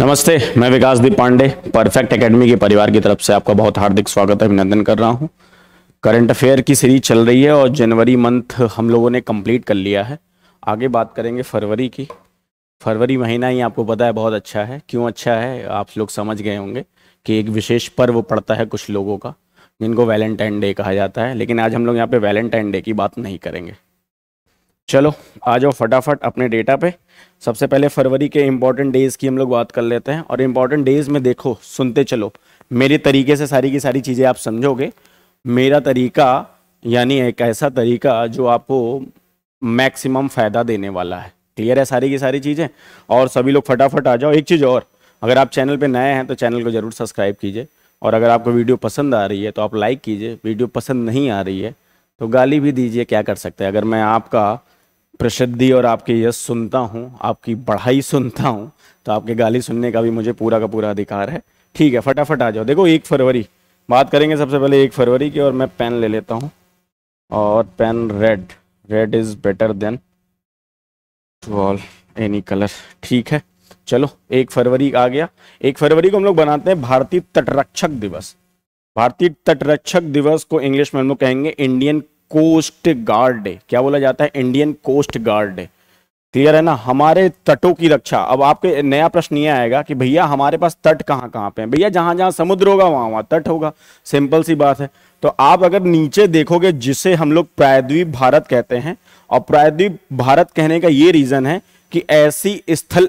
नमस्ते मैं विकासदीप Pandey perfect academy के परिवार की तरफ से आपका बहुत हार्दिक स्वागत है अभिनंदन कर रहा हूँ करंट अफेयर की सीरीज चल रही है और जनवरी मंथ हम लोगों ने कंप्लीट कर लिया है आगे बात करेंगे फरवरी की फरवरी महीना ही आपको पता है बहुत अच्छा है क्यों अच्छा है आप लोग समझ गए होंगे कि एक विशेष पर्व पड़ता है कुछ लोगों का जिनको वैलेंटाइन डे कहा जाता है लेकिन आज हम लोग यहाँ पे वैलेंटाइन डे की बात नहीं करेंगे चलो आ जाओ फटाफट अपने डेटा पे सबसे पहले फरवरी के इम्पॉर्टेंट डेज़ की हम लोग बात कर लेते हैं और इम्पॉर्टेंट डेज़ में देखो सुनते चलो मेरे तरीके से सारी की सारी चीज़ें आप समझोगे मेरा तरीका यानी एक ऐसा तरीका जो आपको मैक्सिमम फ़ायदा देने वाला है क्लियर है सारी की सारी चीज़ें और सभी लोग फटाफट आ जाओ एक चीज़ और अगर आप चैनल पर नए हैं तो चैनल को ज़रूर सब्सक्राइब कीजिए और अगर आपको वीडियो पसंद आ रही है तो आप लाइक कीजिए वीडियो पसंद नहीं आ रही है तो गाली भी दीजिए क्या कर सकते हैं अगर मैं आपका प्रसिद्धि और आपके यश सुनता हूँ आपकी बढ़ाई सुनता हूँ तो आपके गाली सुनने का भी मुझे पूरा का पूरा अधिकार है ठीक है फटाफट आ जाओ देखो एक फरवरी बात करेंगे सबसे पहले एक फरवरी की और मैं पेन ले लेता हूँ और pen red red is better than wall any colour ठीक है चलो एक फरवरी आ गया एक फरवरी को हम लोग बनाते हैं भारतीय तटरक्षक दिवस भारतीय तटरक्षक दिवस को इंग्लिश में हम लोग कहेंगे इंडियन कोस्ट गार्ड डे क्या बोला जाता है Indian coast guard day clear है ना हमारे तटों की रक्षा अब आपके नया प्रश्न ये आएगा कि भैया हमारे पास तट कहाँ कहाँ पे हैं भैया जहां जहां समुद्र होगा वहां वहां तट होगा सिंपल सी बात है तो आप अगर नीचे देखोगे जिसे हम लोग प्रायद्वीप भारत कहते हैं और प्रायद्वीप भारत कहने का ये रीजन है कि ऐसी स्थल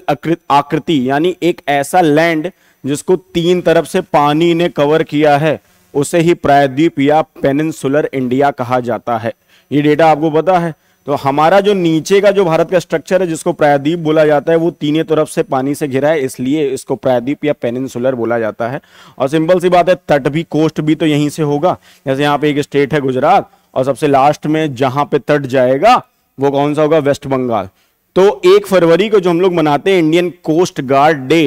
आकृति यानी एक ऐसा लैंड जिसको तीन तरफ से पानी ने कवर किया है उसे ही प्रायद्वीप या पेनिनसुलर इंडिया कहा जाता है ये डेटा आपको पता है तो हमारा जो नीचे का जो भारत का स्ट्रक्चर है जिसको प्रायद्वीप बोला जाता है वो तीनों तरफ से पानी से घिरा है इसलिए इसको प्रायद्वीप या पेनिनसुलर बोला जाता है और सिंपल सी बात है तट भी कोस्ट भी तो यहीं से होगा जैसे यहाँ पे एक स्टेट है गुजरात और सबसे लास्ट में जहां पे तट जाएगा वो कौन सा होगा वेस्ट बंगाल तो एक फरवरी को जो हम लोग मनाते हैं इंडियन कोस्ट गार्ड डे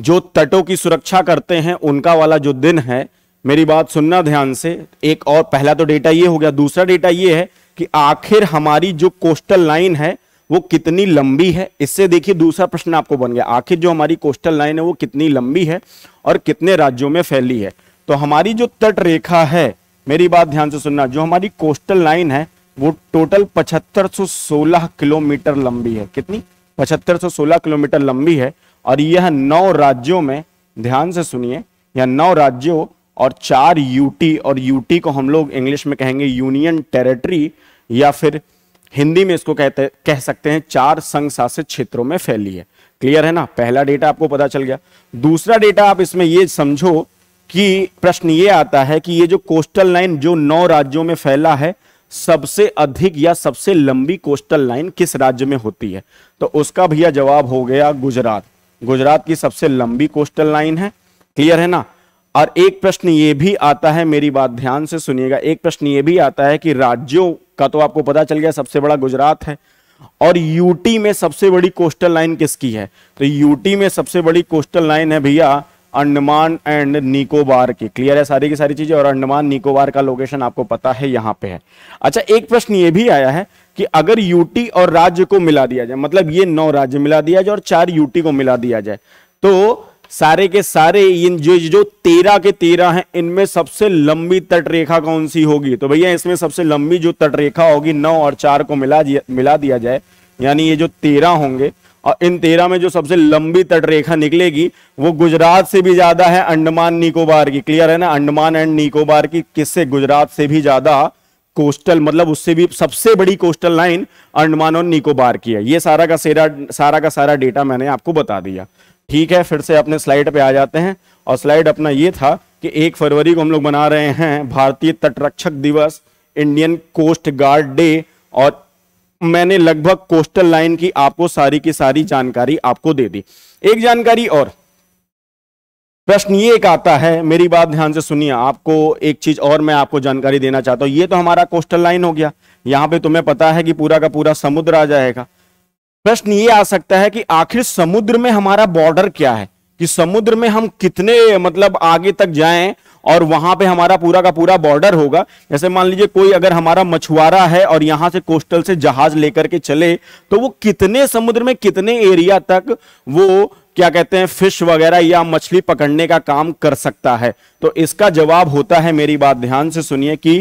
जो तटों की सुरक्षा करते हैं उनका वाला जो दिन है मेरी बात सुनना ध्यान से एक और पहला तो डेटा ये हो गया दूसरा डेटा ये है कि आखिर हमारी जो कोस्टल लाइन है वो कितनी लंबी है इससे देखिए दूसरा प्रश्न आपको बन गया आखिर जो हमारी कोस्टल लाइन है वो कितनी लंबी है और कितने राज्यों में फैली है तो हमारी जो तट रेखा है मेरी बात ध्यान से सुनना जो हमारी कोस्टल लाइन है वो टोटल पचहत्तर किलोमीटर लंबी है कितनी पचहत्तर किलोमीटर लंबी है और यह नौ राज्यों में ध्यान से सुनिए यह नौ राज्यों और चार यूटी और यूटी को हम लोग इंग्लिश में कहेंगे यूनियन टेरिटरी या फिर हिंदी में इसको कहते कह सकते हैं चार संघ शासित क्षेत्रों में फैली है क्लियर है ना पहला डेटा आपको पता चल गया दूसरा डेटा आप इसमें ये समझो कि प्रश्न ये आता है कि ये जो कोस्टल लाइन जो नौ राज्यों में फैला है सबसे अधिक या सबसे लंबी कोस्टल लाइन किस राज्य में होती है तो उसका भैया जवाब हो गया गुजरात गुजरात की सबसे लंबी कोस्टल लाइन है क्लियर है ना और एक प्रश्न ये भी आता है मेरी बात ध्यान से सुनिएगा एक प्रश्न ये भी आता है कि राज्यों का तो आपको पता चल गया सबसे बड़ा गुजरात है और यूटी में सबसे बड़ी कोस्टल लाइन किसकी है तो यूटी में सबसे बड़ी कोस्टल लाइन है भैया अंडमान एंड निकोबार की क्लियर है सारी की सारी चीजें और अंडमान निकोबार का लोकेशन आपको पता है यहां पे है अच्छा एक प्रश्न ये भी आया है कि अगर यूटी और राज्य को मिला दिया जाए मतलब ये नौ राज्य मिला दिया जाए और चार यूटी को मिला दिया जाए तो सारे के सारे इन जो जो तेरह के तेरह हैं इनमें सबसे लंबी तटरेखा कौन सी होगी तो भैया इसमें सबसे लंबी जो तटरेखा होगी नौ और चार को मिला मिला दिया जाए यानी ये जो तेरह होंगे और इन तेरह में जो सबसे लंबी तटरेखा निकलेगी वो गुजरात से भी ज्यादा है अंडमान निकोबार की क्लियर है ना अंडमान एंड निकोबार की किससे गुजरात से भी ज्यादा कोस्टल मतलब उससे भी सबसे बड़ी कोस्टल लाइन अंडमान और निकोबार की है ये सारा का सारा सारा का सारा डेटा मैंने आपको बता दिया ठीक है फिर से अपने स्लाइड पे आ जाते हैं और स्लाइड अपना ये था कि एक फरवरी को हम लोग मना रहे हैं भारतीय तटरक्षक दिवस इंडियन कोस्ट गार्ड डे और मैंने लगभग कोस्टल लाइन की आपको सारी की सारी जानकारी आपको दे दी एक जानकारी और प्रश्न ये एक आता है मेरी बात ध्यान से सुनिए आपको एक चीज और मैं आपको जानकारी देना चाहता हूं ये तो हमारा कोस्टल लाइन हो गया यहां पे तुम्हें पता है कि पूरा का पूरा समुद्र आ जाएगा प्रश्न ये आ सकता है कि आखिर समुद्र में हमारा बॉर्डर क्या है कि समुद्र में हम कितने मतलब आगे तक जाएं और वहां पे हमारा पूरा का पूरा बॉर्डर होगा जैसे मान लीजिए कोई अगर हमारा मछुआरा है और यहां से कोस्टल से जहाज लेकर के चले तो वो कितने समुद्र में कितने एरिया तक वो क्या कहते हैं फिश वगैरह या मछली पकड़ने का काम कर सकता है तो इसका जवाब होता है मेरी बात ध्यान से सुनिए कि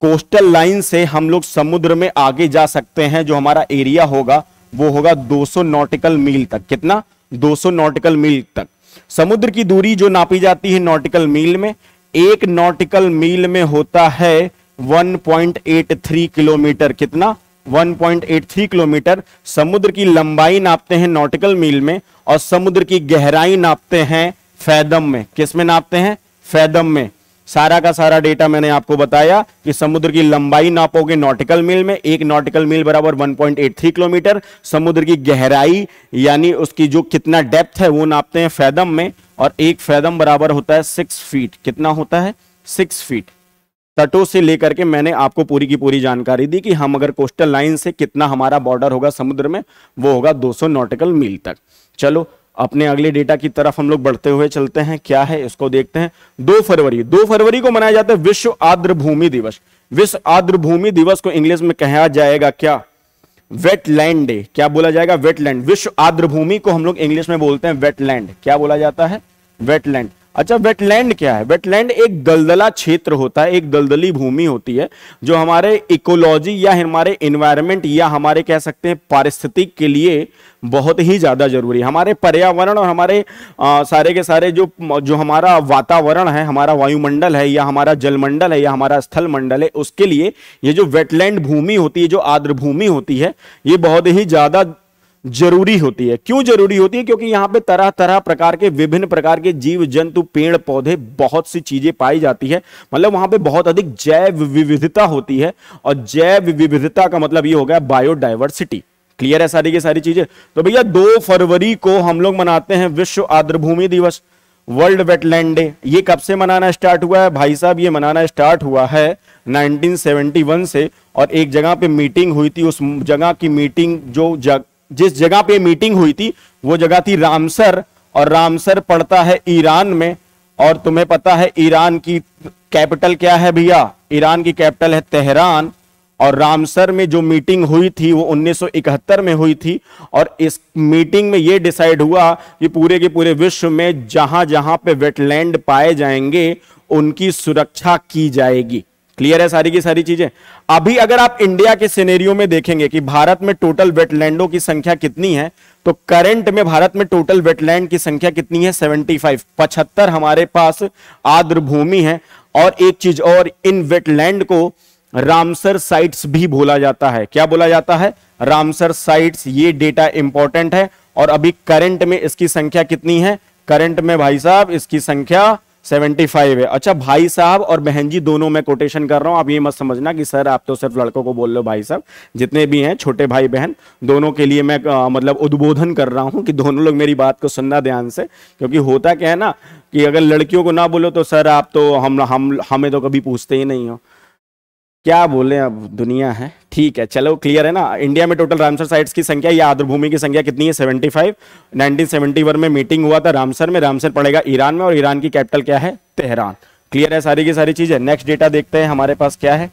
कोस्टल लाइन से हम लोग समुद्र में आगे जा सकते हैं जो हमारा एरिया होगा वो होगा 200 नॉटिकल मील तक कितना 200 नॉटिकल मील तक समुद्र की दूरी जो नापी जाती है नॉटिकल मील में एक नॉटिकल मील में होता है 1.83 किलोमीटर कितना 1.83 किलोमीटर समुद्र की लंबाई नापते हैं नॉटिकल मील में और समुद्र की गहराई नापते हैं फैदम में किस में नापते हैं फैदम में सारा का सारा डेटा मैंने आपको बताया कि समुद्र की लंबाई नापोगे नॉटिकल मील में एक नॉटिकल मील बराबर 1.83 किलोमीटर समुद्र की गहराई यानी उसकी जो कितना डेप्थ है वो नापते हैं फैदम में और एक फैदम बराबर होता है सिक्स फीट कितना होता है सिक्स फीट तटों से लेकर के मैंने आपको पूरी की पूरी जानकारी दी कि हम अगर कोस्टल लाइन से कितना हमारा बॉर्डर होगा समुद्र में वो होगा दो नॉटिकल मील तक चलो अपने अगले डेटा की तरफ हम लोग बढ़ते हुए चलते हैं क्या है इसको देखते हैं दो फरवरी दो फरवरी को मनाया जाता है विश्व आर्द्र भूमि दिवस विश्व आर्द्र भूमि दिवस को इंग्लिश में कहा जाएगा क्या वेटलैंड डे क्या बोला जाएगा वेटलैंड विश्व आर्द्र भूमि को हम लोग इंग्लिश में बोलते हैं वेटलैंड क्या बोला जाता है वेटलैंड अच्छा वेटलैंड क्या है वेटलैंड एक दलदला क्षेत्र होता है एक दलदली भूमि होती है जो हमारे इकोलॉजी या हमारे इन्वायरमेंट या हमारे कह सकते हैं पारिस्थितिक के लिए बहुत ही ज़्यादा जरूरी है हमारे पर्यावरण और हमारे आ, सारे के सारे जो जो हमारा वातावरण है हमारा वायुमंडल है या हमारा जलमंडल है या हमारा स्थल मंडल है उसके लिए ये जो वेटलैंड भूमि होती है जो आर्द्र भूमि होती है ये बहुत ही ज़्यादा जरूरी होती है क्यों जरूरी होती है क्योंकि यहां पे तरह तरह प्रकार के विभिन्न प्रकार के जीव जंतु पेड़ पौधे बहुत सी चीजें पाई जाती है मतलब वहां पे बहुत अधिक जैव विविधता होती है और जैव विविधता का मतलब ये हो गया बायोडाइवर्सिटी क्लियर है सारी की सारी चीजें तो भैया दो फरवरी को हम लोग मनाते हैं विश्व आर्द्रभूमि दिवस वर्ल्ड वेटलैंड डे ये कब से मनाना स्टार्ट हुआ है भाई साहब ये मनाना स्टार्ट हुआ है 1971 से और एक जगह पे मीटिंग हुई थी उस जगह की मीटिंग जो जग जिस जगह पे मीटिंग हुई थी वो जगह थी रामसर और रामसर पड़ता है ईरान में और तुम्हें पता है ईरान की कैपिटल क्या है भैया ईरान की कैपिटल है तेहरान और रामसर में जो मीटिंग हुई थी वो 1971 में हुई थी और इस मीटिंग में ये डिसाइड हुआ कि पूरे के पूरे विश्व में जहां जहां पे वेटलैंड पाए जाएंगे उनकी सुरक्षा की जाएगी क्लियर है सारी की सारी चीजें अभी अगर आप इंडिया के सिनेरियो में देखेंगे कि भारत में टोटल वेटलैंडों की संख्या कितनी है तो करंट में भारत में टोटल वेटलैंड की संख्या कितनी है 75 75 हमारे पास आर्द्र भूमि है और एक चीज और इन वेटलैंड को रामसर साइट्स भी बोला जाता है क्या बोला जाता है रामसर साइट्स ये डेटा इंपॉर्टेंट है और अभी करंट में इसकी संख्या कितनी है करंट में भाई साहब इसकी संख्या सेवेंटी फाइव है अच्छा भाई साहब और बहन जी दोनों मैं कोटेशन कर रहा हूँ आप ये मत समझना कि सर आप तो सिर्फ लड़कों को बोल लो भाई साहब जितने भी हैं छोटे भाई बहन दोनों के लिए मैं आ, मतलब उद्बोधन कर रहा हूँ कि दोनों लोग मेरी बात को सुनना ध्यान से क्योंकि होता क्या है ना कि अगर लड़कियों को ना बोलो तो सर आप तो हम हम हमें तो कभी पूछते ही नहीं हो क्या बोले अब दुनिया है ठीक है चलो क्लियर है ना इंडिया में टोटल रामसर साइट्स की संख्या या आर्द्रभूमि की संख्या कितनी है 75 1971 में मीटिंग हुआ था रामसर में रामसर पड़ेगा ईरान में और ईरान की कैपिटल क्या है तेहरान क्लियर है सारी की सारी चीजें नेक्स्ट डेटा देखते हैं हमारे पास क्या है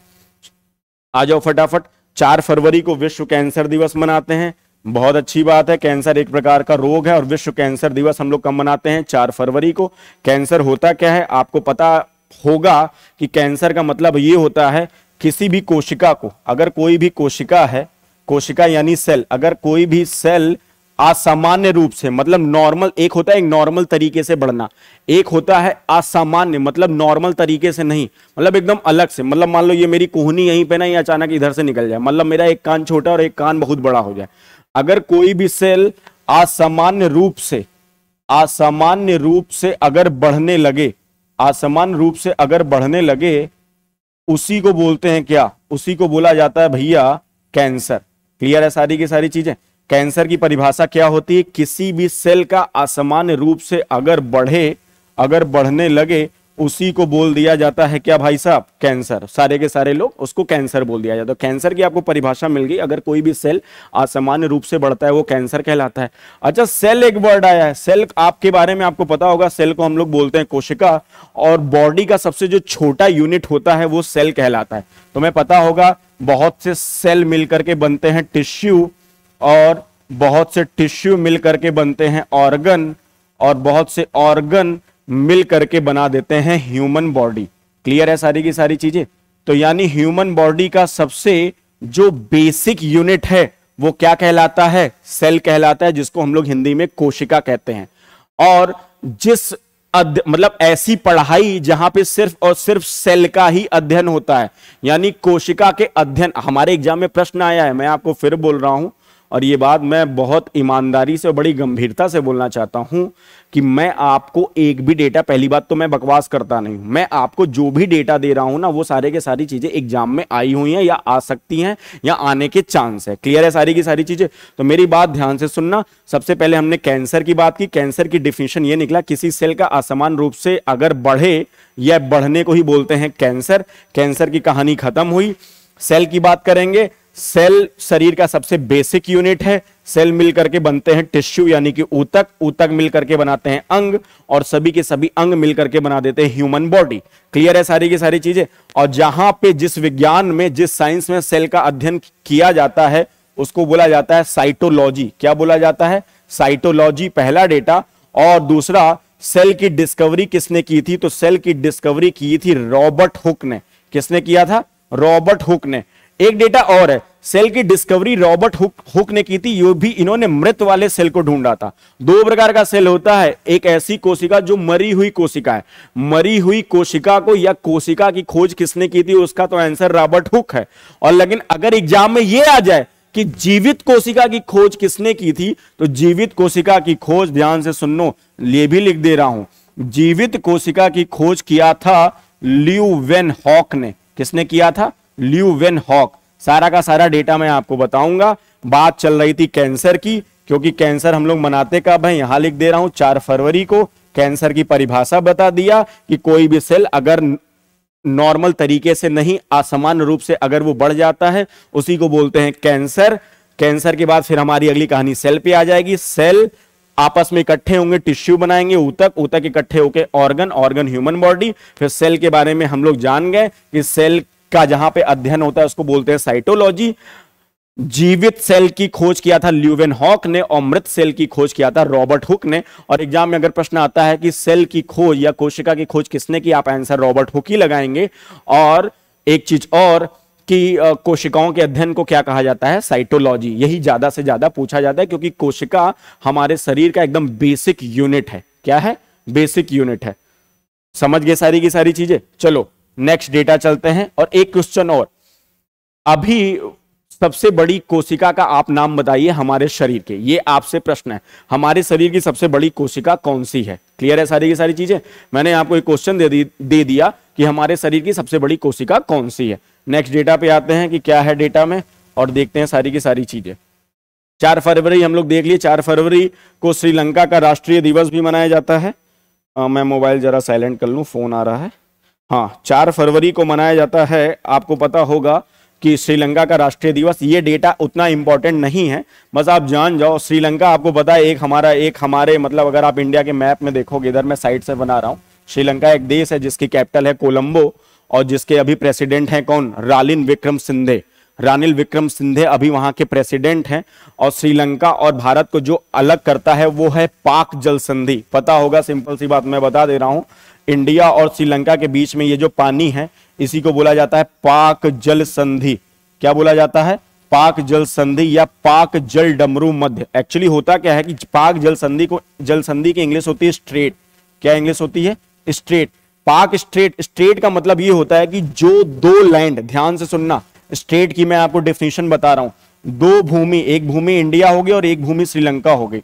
आ जाओ फटाफट चार फरवरी को विश्व कैंसर दिवस मनाते हैं बहुत अच्छी बात है कैंसर एक प्रकार का रोग है और विश्व कैंसर दिवस हम लोग कब मनाते हैं चार फरवरी को कैंसर होता क्या है आपको पता होगा कि कैंसर का मतलब ये होता है किसी भी कोशिका को अगर कोई भी कोशिका है कोशिका यानी सेल अगर कोई भी सेल असामान्य रूप से मतलब नॉर्मल एक होता है एक नॉर्मल तरीके से बढ़ना एक होता है असामान्य मतलब नॉर्मल तरीके से नहीं मतलब एकदम अलग से मतलब मान लो ये मेरी कोहनी यहीं पे ना ये अचानक इधर से निकल जाए मतलब मेरा एक कान छोटा और एक कान बहुत बड़ा हो जाए अगर कोई भी सेल असामान्य रूप से असामान्य रूप से अगर बढ़ने लगे असामान्य रूप से अगर बढ़ने लगे उसी को बोलते हैं क्या उसी को बोला जाता है भैया कैंसर क्लियर है सारी की सारी चीजें कैंसर की परिभाषा क्या होती है किसी भी सेल का असामान्य रूप से अगर बढ़े अगर बढ़ने लगे उसी को बोल दिया जाता है क्या भाई साहब कैंसर सारे के सारे लोग उसको कैंसर बोल दिया जाता है तो कैंसर की आपको परिभाषा मिल गई अगर कोई भी सेल असामान्य रूप से बढ़ता है वो कैंसर कहलाता है अच्छा सेल एक वर्ड आया है सेल आपके बारे में आपको पता होगा सेल को हम लोग बोलते हैं कोशिका और बॉडी का सबसे जो छोटा यूनिट होता है वो सेल कहलाता है तुम्हें तो पता होगा बहुत से सेल मिल करके बनते हैं टिश्यू और बहुत से टिश्यू मिल करके बनते हैं ऑर्गन और बहुत से ऑर्गन मिल करके बना देते हैं ह्यूमन बॉडी क्लियर है सारी की सारी चीजें तो यानी ह्यूमन बॉडी का सबसे जो बेसिक यूनिट है वो क्या कहलाता है सेल कहलाता है जिसको हम लोग हिंदी में कोशिका कहते हैं और जिस अध, मतलब ऐसी पढ़ाई जहां पे सिर्फ और सिर्फ सेल का ही अध्ययन होता है यानी कोशिका के अध्ययन हमारे एग्जाम में प्रश्न आया है मैं आपको फिर बोल रहा हूं और ये बात मैं बहुत ईमानदारी से और बड़ी गंभीरता से बोलना चाहता हूँ कि मैं आपको एक भी डेटा पहली बात तो मैं बकवास करता नहीं हूँ मैं आपको जो भी डेटा दे रहा हूँ ना वो सारे के सारी चीज़ें एग्जाम में आई हुई हैं या आ सकती हैं या आने के चांस है क्लियर है सारी की सारी चीज़ें तो मेरी बात ध्यान से सुनना सबसे पहले हमने कैंसर की बात की कैंसर की डिफिनेशन ये निकला किसी सेल का असमान रूप से अगर बढ़े या बढ़ने को ही बोलते हैं कैंसर कैंसर की कहानी खत्म हुई सेल की बात करेंगे सेल शरीर का सबसे बेसिक यूनिट है सेल मिलकर के बनते हैं टिश्यू यानी कि ऊतक ऊतक मिलकर के बनाते हैं अंग और सभी के सभी अंग मिलकर के बना देते हैं ह्यूमन बॉडी क्लियर है सारी की सारी चीजें और जहां पे जिस विज्ञान में जिस साइंस में सेल का अध्ययन किया जाता है उसको बोला जाता है साइटोलॉजी क्या बोला जाता है साइटोलॉजी पहला डेटा और दूसरा सेल की डिस्कवरी किसने की थी तो सेल की डिस्कवरी की थी रॉबर्ट हुक ने किसने किया था रॉबर्ट हुक ने एक डेटा और है सेल की डिस्कवरी रॉबर्ट हुक हुक ने की थी यो भी इन्होंने मृत वाले सेल को ढूंढा था दो प्रकार का सेल होता है एक ऐसी कोशिका जो मरी हुई कोशिका है मरी हुई कोशिका को या कोशिका की खोज किसने की थी उसका तो आंसर रॉबर्ट हुक है और लेकिन अगर एग्जाम में ये आ जाए कि जीवित कोशिका की खोज किसने की थी तो जीवित कोशिका की खोज ध्यान से सुनो ये भी लिख दे रहा हूं जीवित कोशिका की खोज किया था ल्यू वेन हॉक ने किसने किया था ल्यू वेन हॉक सारा का सारा डेटा मैं आपको बताऊंगा बात चल रही थी कैंसर की क्योंकि कैंसर हम लोग मनाते कब है यहां लिख दे रहा हूं चार फरवरी को कैंसर की परिभाषा बता दिया कि कोई भी सेल अगर नॉर्मल तरीके से नहीं असमान रूप से अगर वो बढ़ जाता है उसी को बोलते हैं कैंसर कैंसर के बाद फिर हमारी अगली कहानी सेल पे आ जाएगी सेल आपस में इकट्ठे होंगे टिश्यू बनाएंगे ऊतक ऊतक इकट्ठे होकर ऑर्गन ऑर्गन ह्यूमन बॉडी फिर सेल के बारे में हम लोग जान गए कि सेल का जहां पे अध्ययन होता है उसको बोलते हैं साइटोलॉजी जीवित सेल की खोज किया था ल्यूवेन हॉक ने और मृत सेल की खोज किया था रॉबर्ट हुक ने और एग्जाम में अगर प्रश्न आता है कि सेल की खोज या कोशिका की खोज किसने की आप आंसर रॉबर्ट हुक ही लगाएंगे और एक चीज और कि कोशिकाओं के अध्ययन को क्या कहा जाता है साइटोलॉजी यही ज्यादा से ज्यादा पूछा जाता है क्योंकि कोशिका हमारे शरीर का एकदम बेसिक यूनिट है क्या है बेसिक यूनिट है समझ गए सारी की सारी चीजें चलो नेक्स्ट डेटा चलते हैं और एक क्वेश्चन और अभी सबसे बड़ी कोशिका का आप नाम बताइए हमारे शरीर के ये आपसे प्रश्न है हमारे शरीर की सबसे बड़ी कोशिका कौन सी है क्लियर है सारी की सारी चीजें मैंने आपको एक क्वेश्चन दे, दे, दिया कि हमारे शरीर की सबसे बड़ी कोशिका कौन सी है नेक्स्ट डेटा पे आते हैं कि क्या है डेटा में और देखते हैं सारी की सारी चीजें चार फरवरी हम लोग देख लिए चार फरवरी को श्रीलंका का राष्ट्रीय दिवस भी मनाया जाता है आ, मैं मोबाइल जरा साइलेंट कर लू फोन आ रहा है हाँ चार फरवरी को मनाया जाता है आपको पता होगा कि श्रीलंका का राष्ट्रीय दिवस ये डेटा उतना इम्पोर्टेंट नहीं है बस आप जान जाओ श्रीलंका आपको पता है एक हमारा एक हमारे मतलब अगर आप इंडिया के मैप में देखोगे इधर मैं साइड से बना रहा हूँ श्रीलंका एक देश है जिसकी कैपिटल है कोलंबो और जिसके अभी प्रेसिडेंट हैं कौन रालिन विक्रम सिंधे रानिल विक्रम सिंधे अभी वहां के प्रेसिडेंट हैं और श्रीलंका और भारत को जो अलग करता है वो है पाक जल संधि पता होगा सिंपल सी बात मैं बता दे रहा हूँ इंडिया और श्रीलंका के बीच में ये जो पानी है इसी को बोला जाता है पाक जल संधि क्या बोला जाता है पाक जल संधि या पाक जल डमरू मध्य एक्चुअली होता क्या है कि पाक जल संधि को जल संधि की इंग्लिश होती है स्ट्रेट क्या इंग्लिश होती है स्ट्रेट पाक स्ट्रेट स्ट्रेट का मतलब ये होता है कि जो दो लैंड ध्यान से सुनना स्ट्रेट की मैं आपको डेफिनेशन बता रहा हूं दो भूमि एक भूमि इंडिया होगी और एक भूमि श्रीलंका होगी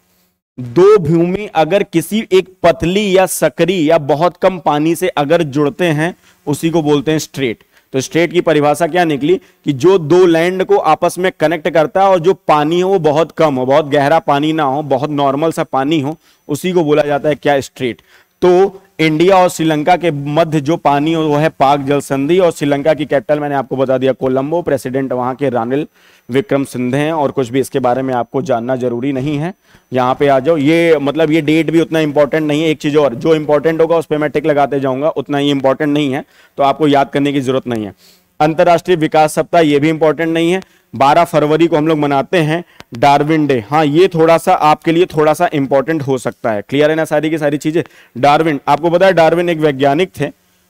दो भूमि अगर किसी एक पतली या सकरी या बहुत कम पानी से अगर जुड़ते हैं उसी को बोलते हैं स्ट्रेट तो स्ट्रेट की परिभाषा क्या निकली कि जो दो लैंड को आपस में कनेक्ट करता है और जो पानी हो वो बहुत कम हो बहुत गहरा पानी ना हो बहुत नॉर्मल सा पानी हो उसी को बोला जाता है क्या स्ट्रेट तो इंडिया और श्रीलंका के मध्य जो पानी वो है पाक जल संधि और श्रीलंका की कैपिटल मैंने आपको बता दिया कोलंबो प्रेसिडेंट वहां के रानिल विक्रम सिंधे हैं और कुछ भी इसके बारे में आपको जानना जरूरी नहीं है यहाँ पे आ जाओ ये मतलब ये डेट भी उतना इंपॉर्टेंट नहीं है एक चीज़ और जो इंपॉर्टेंट होगा उस पर मैं टिक लगाते जाऊंगा उतना ही इंपॉर्टेंट नहीं है तो आपको याद करने की जरूरत नहीं है अंतर्राष्ट्रीय विकास सप्ताह ये भी इंपॉर्टेंट नहीं है 12 फरवरी को हम लोग मनाते हैं डार्विन डे हाँ ये थोड़ा सा आपके लिए थोड़ा सा इंपॉर्टेंट हो सकता है क्लियर है ना सारी की सारी चीज़ें डार्विन आपको पता है डार्विन एक वैज्ञानिक थे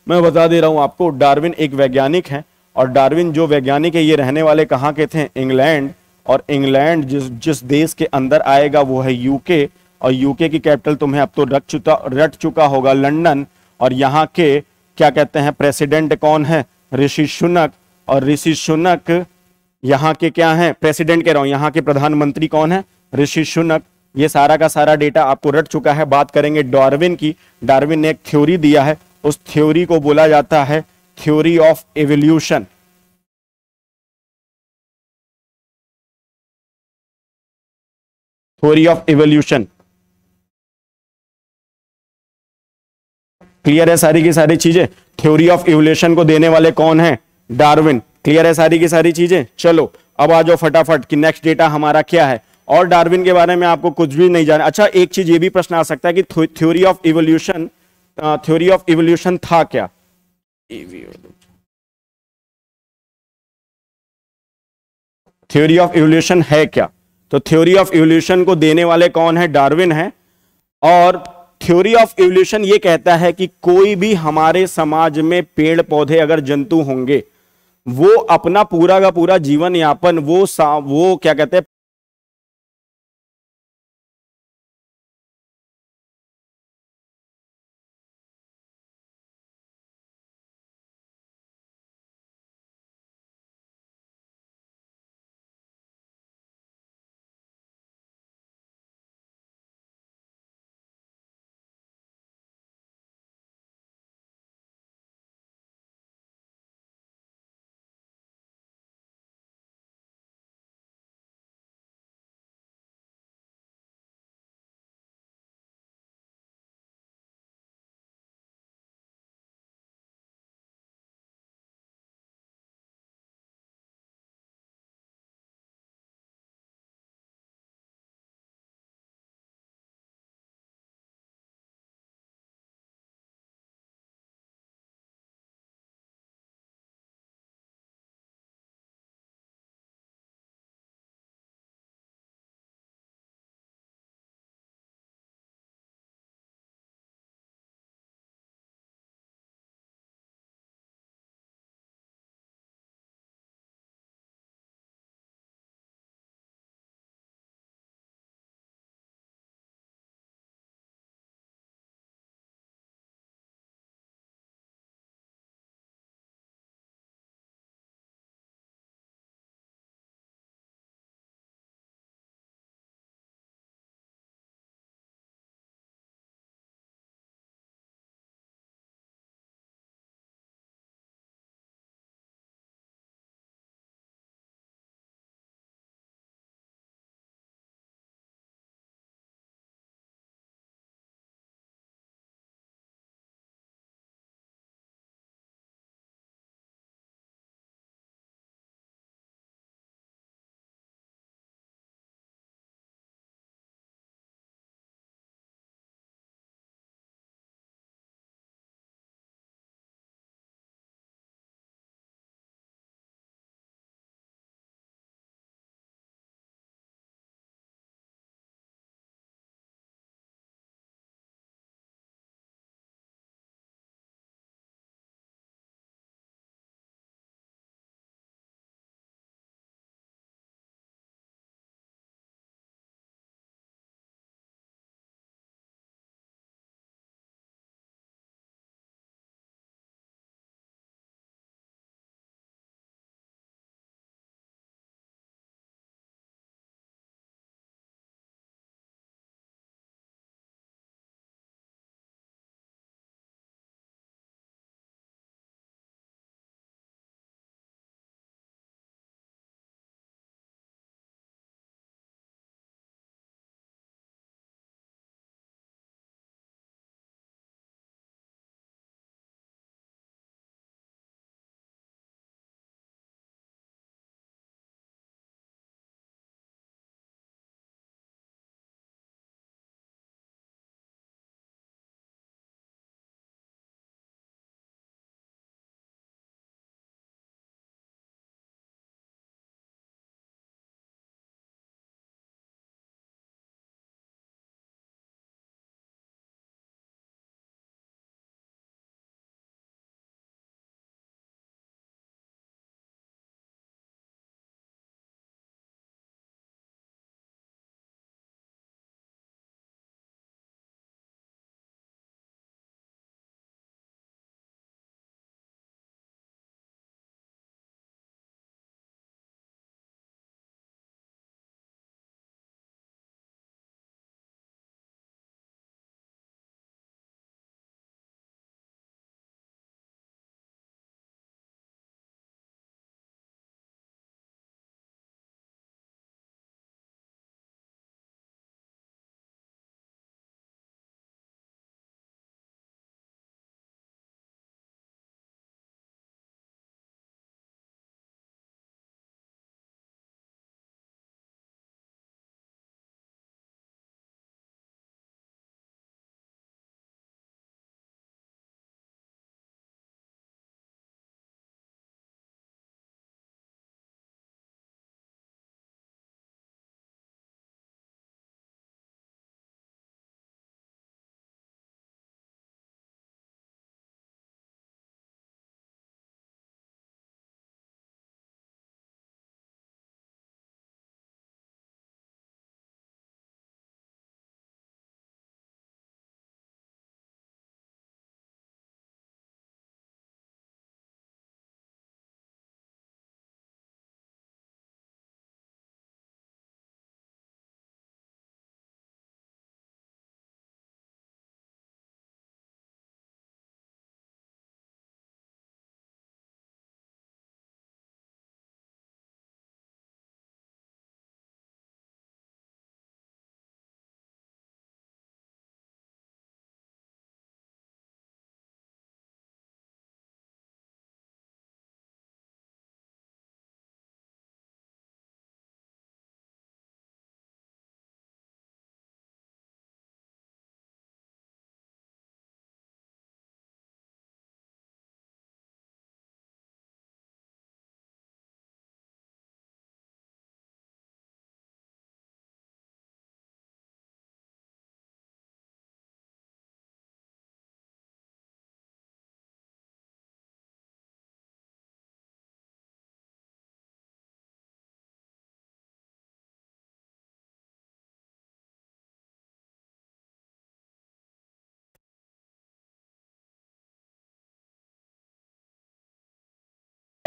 मैं बता दे रहा हूँ आपको डार्विन एक वैज्ञानिक है और डार्विन जो वैज्ञानिक है ये रहने वाले कहाँ के थे इंग्लैंड और इंग्लैंड जिस जिस देश के अंदर आएगा वो है यूके और यूके की कैपिटल तुम्हें अब तो रख चुका रट चुका होगा लंडन और यहाँ के क्या कहते हैं प्रेसिडेंट कौन है ऋषि शुनक और ऋषि शुनक यहाँ के क्या है प्रेसिडेंट कह रहा हूँ यहाँ के प्रधानमंत्री कौन है ऋषि सुनक ये सारा का सारा डेटा आपको रट चुका है बात करेंगे डार्विन की डार्विन ने एक थ्योरी दिया है उस थ्योरी को बोला जाता है theory of evolution theory of evolution clear है सारी की सारी चीजें थ्योरी ऑफ एवोल्यूशन को देने वाले कौन है डार्विन क्लियर है सारी की सारी चीजें चलो अब आ जाओ फटाफट कि नेक्स्ट डेटा हमारा क्या है और डार्विन के बारे में आपको कुछ भी नहीं जाना अच्छा एक चीज ये भी प्रश्न आ सकता है कि theory of evolution theory of evolution था क्या थ्योरी ऑफ इवोल्यूशन है क्या तो थ्योरी ऑफ इवोल्यूशन को देने वाले कौन है डार्विन है और थ्योरी ऑफ इवोल्यूशन ये कहता है कि कोई भी हमारे समाज में पेड़ पौधे अगर जंतु होंगे वो अपना पूरा का पूरा जीवन यापन वो वो क्या कहते हैं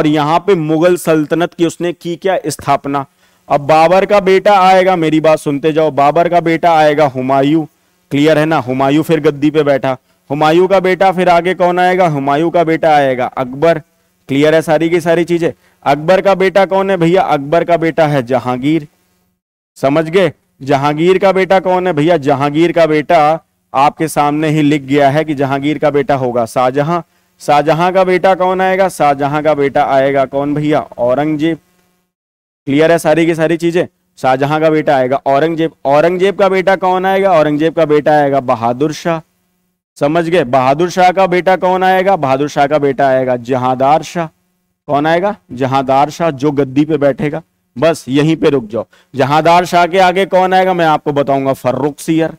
और यहाँ पे मुगल सल्तनत की उसने की क्या स्थापना अब बाबर का बेटा आएगा मेरी बात सुनते जाओ बाबर का बेटा आएगा हुमायूं क्लियर है ना हुमायूं फिर गद्दी पे बैठा हुमायूं का बेटा फिर आगे कौन आएगा हुमायूं का बेटा आएगा अकबर क्लियर है सारी की सारी चीजें अकबर का बेटा कौन है भैया अकबर का बेटा है जहांगीर समझ गए जहांगीर का बेटा कौन है भैया जहांगीर का बेटा आपके सामने ही लिख गया है कि जहांगीर का बेटा होगा शाहजहां शाहजहां का बेटा कौन आएगा शाहजहां का बेटा आएगा कौन भैया औरंगजेब क्लियर है सारी की सारी चीजें शाहजहां का बेटा आएगा औरंगजेब औरंगजेब का बेटा कौन आएगा औरंगजेब का बेटा आएगा बहादुर शाह समझ गए बहादुर शाह का बेटा कौन आएगा बहादुर शाह का बेटा आएगा जहादार शाह कौन आएगा जहादार शाह जो गद्दी पे बैठेगा बस यहीं पे रुक जाओ जहादार शाह के आगे कौन आएगा मैं आपको बताऊंगा फर्रुख सियर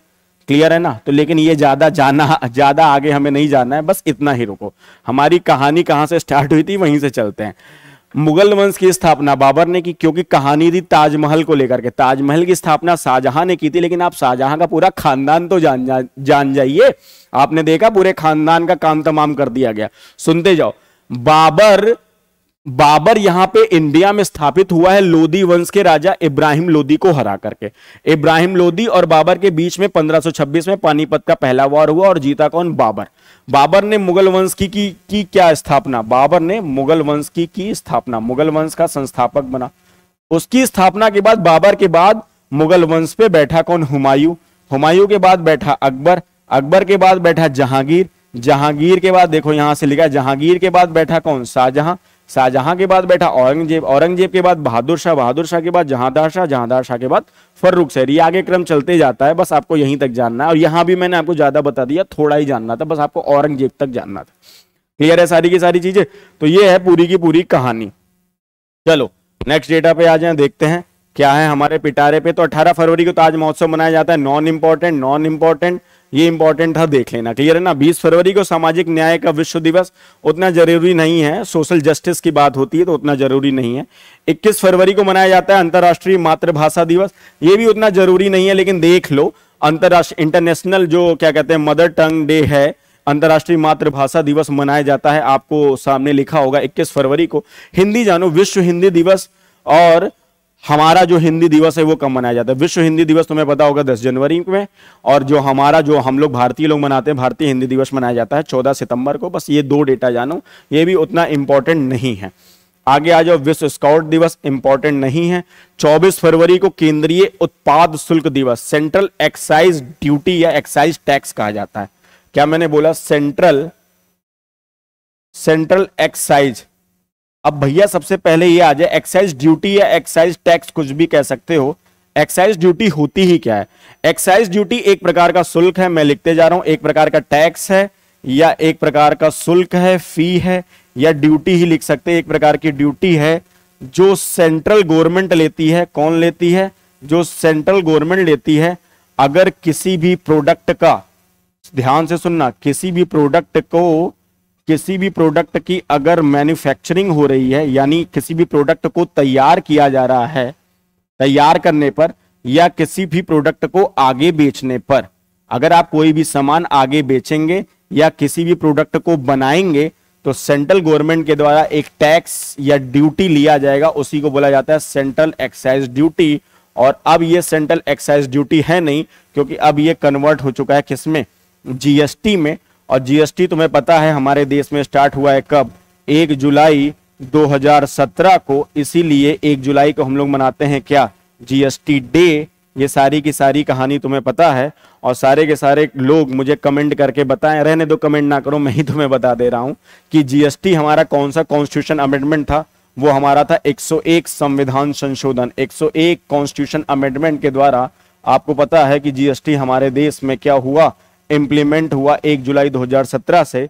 क्लियर है ना तो लेकिन ये ज्यादा जाना ज्यादा आगे हमें नहीं जाना है बस इतना ही रुको हमारी कहानी कहां से स्टार्ट हुई थी वहीं से चलते हैं मुगल वंश की स्थापना बाबर ने की क्योंकि कहानी थी ताजमहल को लेकर के ताजमहल की स्थापना शाहजहां ने की थी लेकिन आप शाहजहां का पूरा खानदान तो जान जा, जान जाइए आपने देखा पूरे खानदान का काम तमाम कर दिया गया सुनते जाओ बाबर बाबर यहां पे इंडिया में स्थापित हुआ है लोदी वंश के राजा इब्राहिम लोदी को हरा करके इब्राहिम लोदी और बाबर के बीच में 1526 में पानीपत का पहला वार हुआ और जीता कौन बाबर बाबर ने मुगल वंश की, की की क्या स्थापना बाबर ने मुगल वंश की की स्थापना मुगल वंश का संस्थापक बना उसकी स्थापना के बाद बाबर के बाद मुगल वंश पे बैठा कौन हुमायूं हुमायूं के बाद बैठा अकबर अकबर के बाद बैठा जहांगीर जहांगीर के बाद देखो यहां से लिखा जहांगीर के बाद बैठा कौन शाहजहां शाहजहां के बाद बैठा औरंगजेब औरंगजेब के बाद बहादुर शाह बहादुर शाह के बाद जहादार शाह जहादार शाह के बाद फर्रुख सैर ये आगे क्रम चलते जाता है बस आपको यहीं तक जानना है और यहां भी मैंने आपको ज़्यादा बता दिया थोड़ा ही जानना था बस आपको औरंगजेब तक जानना था क्लियर है सारी की सारी चीज़ें तो ये है पूरी की पूरी कहानी चलो नेक्स्ट डेटा पे आ जाए देखते हैं क्या है हमारे पिटारे पे तो 18 फरवरी को ताज तो महोत्सव मनाया जाता है नॉन इम्पोर्टेंट नॉन इम्पोर्टेंट ये इम्पोर्टेंट था देख लेना क्लियर है ना 20 फरवरी को सामाजिक न्याय का विश्व दिवस उतना जरूरी नहीं है सोशल जस्टिस की बात होती है तो उतना जरूरी नहीं है 21 फरवरी को मनाया जाता है अंतर्राष्ट्रीय मातृभाषा दिवस ये भी उतना जरूरी नहीं है लेकिन देख लो अंतर्राष्ट्रीय इंटरनेशनल जो क्या कहते हैं मदर टंग डे है अंतर्राष्ट्रीय मातृभाषा दिवस मनाया जाता है आपको सामने लिखा होगा इक्कीस फरवरी को हिंदी जानो विश्व हिंदी दिवस और हमारा जो हिंदी दिवस है वो कब मनाया जाता है विश्व हिंदी दिवस तुम्हें पता होगा दस जनवरी में और जो हमारा जो हम लोग भारतीय लोग मनाते हैं भारतीय हिंदी दिवस मनाया जाता है चौदह सितंबर को बस ये दो डेटा जानो ये भी उतना इंपॉर्टेंट नहीं है आगे आ जाओ विश्व स्काउट दिवस इंपॉर्टेंट नहीं है 24 फरवरी को केंद्रीय उत्पाद शुल्क दिवस सेंट्रल एक्साइज ड्यूटी या एक्साइज टैक्स कहा जाता है क्या मैंने बोला सेंट्रल सेंट्रल एक्साइज अब भैया सबसे पहले ये आ जाए एक्साइज ड्यूटी या एक्साइज टैक्स कुछ भी कह सकते हो एक्साइज ड्यूटी होती ही क्या है एक्साइज ड्यूटी एक प्रकार का शुल्क है मैं लिखते जा रहा हूं एक प्रकार का टैक्स है या एक प्रकार का शुल्क है फी है या ड्यूटी ही लिख सकते एक प्रकार की ड्यूटी है जो सेंट्रल गवर्नमेंट लेती है कौन लेती है जो सेंट्रल गवर्नमेंट लेती है अगर किसी भी प्रोडक्ट का ध्यान से सुनना किसी भी प्रोडक्ट को किसी भी प्रोडक्ट की अगर मैन्युफैक्चरिंग हो रही है यानी किसी भी प्रोडक्ट को तैयार किया जा रहा है तैयार करने पर या किसी भी प्रोडक्ट को आगे बेचने पर अगर आप कोई भी सामान आगे बेचेंगे या किसी भी प्रोडक्ट को बनाएंगे तो सेंट्रल गवर्नमेंट के द्वारा एक टैक्स या ड्यूटी लिया जाएगा उसी को बोला जाता है सेंट्रल एक्साइज ड्यूटी और अब ये सेंट्रल एक्साइज ड्यूटी है नहीं क्योंकि अब ये कन्वर्ट हो चुका है किसमें जीएसटी में और जीएसटी तुम्हें पता है हमारे देश में स्टार्ट हुआ है कब एक जुलाई 2017 को इसीलिए एक जुलाई को हम लोग मनाते हैं क्या जीएसटी डे ये सारी की सारी कहानी तुम्हें पता है और सारे के सारे लोग मुझे कमेंट करके बताएं रहने दो कमेंट ना करो मैं ही तुम्हें बता दे रहा हूँ कि जीएसटी हमारा कौन सा कॉन्स्टिट्यूशन अमेंडमेंट था वो हमारा था 101 संविधान संशोधन 101 कॉन्स्टिट्यूशन अमेंडमेंट के द्वारा आपको पता है कि जीएसटी हमारे देश में क्या हुआ इम्प्लीमेंट हुआ एक जुलाई 2017 से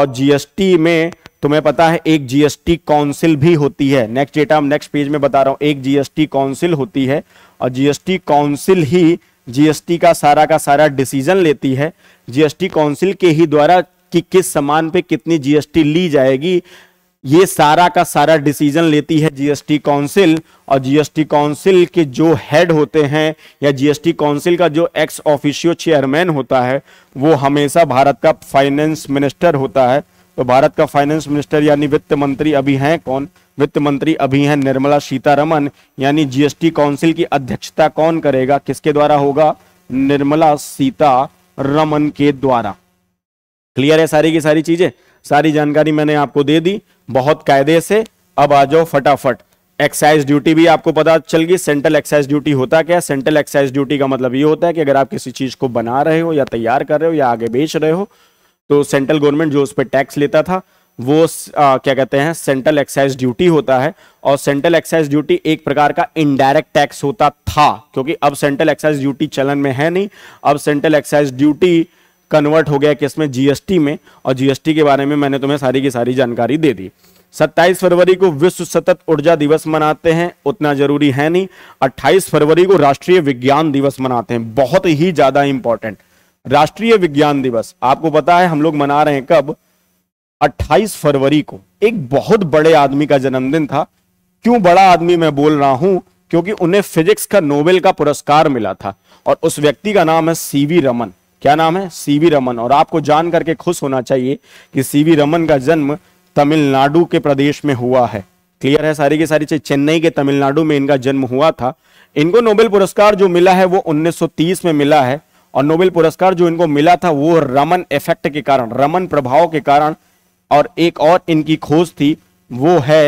और जीएसटी में तुम्हें पता है एक जीएसटी काउंसिल भी होती है नेक्स्ट डेटा हम नेक्स्ट पेज में बता रहा हूँ एक जीएसटी काउंसिल होती है और जीएसटी काउंसिल ही जीएसटी का सारा का सारा डिसीजन लेती है जीएसटी काउंसिल के ही द्वारा कि किस सामान पे कितनी जीएसटी ली जाएगी ये सारा का सारा डिसीजन लेती है जीएसटी काउंसिल और जीएसटी काउंसिल के जो हेड होते हैं या जीएसटी काउंसिल का जो एक्स ऑफिशियो चेयरमैन होता है वो हमेशा भारत का फाइनेंस मिनिस्टर होता है तो भारत का फाइनेंस मिनिस्टर यानी वित्त मंत्री अभी हैं कौन वित्त मंत्री अभी हैं निर्मला सीतारमन यानी जीएसटी काउंसिल की अध्यक्षता कौन करेगा किसके द्वारा होगा निर्मला सीतारमन के द्वारा क्लियर है सारी की सारी चीजें सारी जानकारी मैंने आपको दे दी बहुत कायदे से अब आ जाओ फटाफट एक्साइज ड्यूटी भी आपको पता चल गई सेंट्रल एक्साइज ड्यूटी होता क्या है सेंट्रल एक्साइज ड्यूटी का मतलब ये होता है कि अगर आप किसी चीज़ को बना रहे हो या तैयार कर रहे हो या आगे बेच रहे हो तो सेंट्रल गवर्नमेंट जो उस पर टैक्स लेता था वो आ, क्या कहते हैं सेंट्रल एक्साइज ड्यूटी होता है और सेंट्रल एक्साइज ड्यूटी एक प्रकार का इनडायरेक्ट टैक्स होता था क्योंकि अब सेंट्रल एक्साइज ड्यूटी चलन में है नहीं अब सेंट्रल एक्साइज ड्यूटी कन्वर्ट हो गया किसमें जीएसटी में और जीएसटी के बारे में मैंने तुम्हें सारी की सारी जानकारी दे दी 27 फरवरी को विश्व सतत ऊर्जा दिवस मनाते हैं उतना जरूरी है नहीं 28 फरवरी को राष्ट्रीय विज्ञान दिवस मनाते हैं बहुत ही ज्यादा इंपॉर्टेंट राष्ट्रीय विज्ञान दिवस आपको पता है हम लोग मना रहे हैं कब 28 फरवरी को एक बहुत बड़े आदमी का जन्मदिन था क्यों बड़ा आदमी मैं बोल रहा हूं क्योंकि उन्हें फिजिक्स का नोबेल का पुरस्कार मिला था और उस व्यक्ति का नाम है सीवी रमन क्या नाम है सीवी रमन और आपको जान करके खुश होना चाहिए कि सीवी रमन का जन्म तमिलनाडु के प्रदेश में हुआ है क्लियर है सारी की सारी चीज चेन्नई के तमिलनाडु में इनका जन्म हुआ था इनको नोबेल पुरस्कार जो मिला है वो 1930 में मिला है और नोबेल पुरस्कार जो इनको मिला था वो रमन इफेक्ट के कारण रमन प्रभाव के कारण और एक और इनकी खोज थी वो है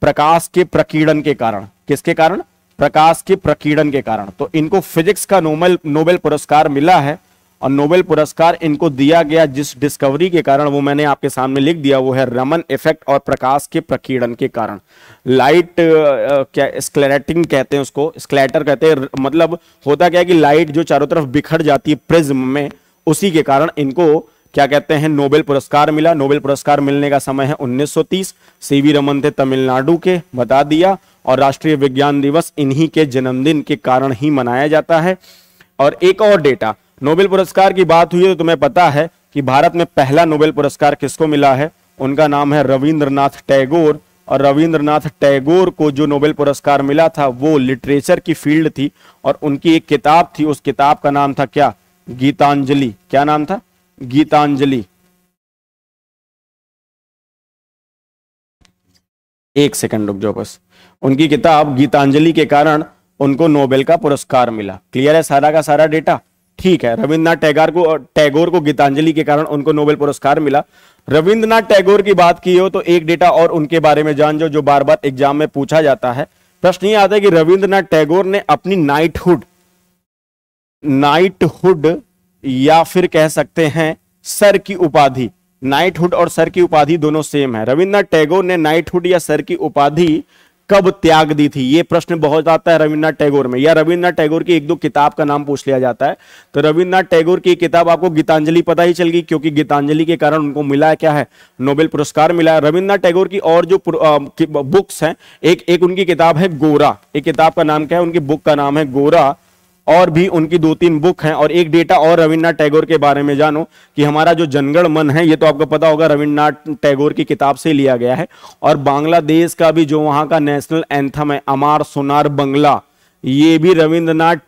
प्रकाश के प्रकीर्णन के कारण किसके कारण प्रकाश के प्रकीर्णन के कारण तो इनको फिजिक्स का नोबेल नोबेल पुरस्कार मिला है और नोबेल पुरस्कार इनको दिया गया जिस डिस्कवरी के कारण वो मैंने आपके सामने लिख दिया वो है रमन इफेक्ट और प्रकाश के प्रकीर्णन के कारण लाइट क्या स्क्लेटिंग कहते हैं उसको स्क्लेटर कहते हैं मतलब होता क्या है कि लाइट जो चारों तरफ बिखर जाती है प्रिज्म में उसी के कारण इनको क्या कहते हैं नोबेल पुरस्कार मिला नोबेल पुरस्कार मिलने का समय है 1930 सीवी रमन थे तमिलनाडु के बता दिया और राष्ट्रीय विज्ञान दिवस इन्हीं के जन्मदिन के कारण ही मनाया जाता है और एक और डेटा नोबेल पुरस्कार की बात हुई है तो तुम्हें पता है कि भारत में पहला नोबेल पुरस्कार किसको मिला है उनका नाम है रविंद्रनाथ टैगोर और रविंद्रनाथ टैगोर को जो नोबेल पुरस्कार मिला था वो लिटरेचर की फील्ड थी और उनकी एक किताब थी उस किताब का नाम था क्या गीतांजलि क्या नाम था गीतांजलि एक सेकंड रुक जाओ बस उनकी किताब गीतांजलि के कारण उनको नोबेल का पुरस्कार मिला क्लियर है सारा का सारा डेटा ठीक है रविंद्रनाथ टैगोर को टैगोर को गीतांजलि के कारण उनको नोबेल पुरस्कार मिला रविंद्रनाथ टैगोर की बात की हो तो एक डेटा और उनके बारे में जान जो जो बार बार एग्जाम में पूछा जाता है प्रश्न ये आता है कि रविंद्रनाथ टैगोर ने अपनी नाइटहुड नाइटहुड या फिर कह सकते हैं सर की उपाधि नाइटहुड और सर की उपाधि दोनों सेम है रविंद्रनाथ टैगोर ने नाइटहुड या सर की उपाधि कब त्याग दी थी ये प्रश्न बहुत आता है रविन्द्रनाथ टैगोर में या रविन्द्रनाथ टैगोर की एक दो किताब का नाम पूछ लिया जाता है तो रविन्द्रनाथ टैगोर की किताब आपको गीतांजलि पता ही चल गई क्योंकि गीतांजलि के कारण उनको मिला है क्या है नोबेल पुरस्कार मिला है रविन्द्रनाथ टैगोर की और जो आ, की, बुक्स हैं एक एक उनकी किताब है गोरा एक किताब का नाम क्या है उनकी बुक का नाम है गोरा और भी उनकी दो तीन बुक हैं और एक डेटा और रविन्द्रनाथ टैगोर के बारे में जानो कि हमारा जो जनगण मन है ये तो आपको पता होगा रविन्द्रनाथ टैगोर की किताब से लिया गया है और बांग्लादेश का भी जो वहां का नेशनल एंथम है अमार सोनार बंगला ये भी रविन्द्रनाथ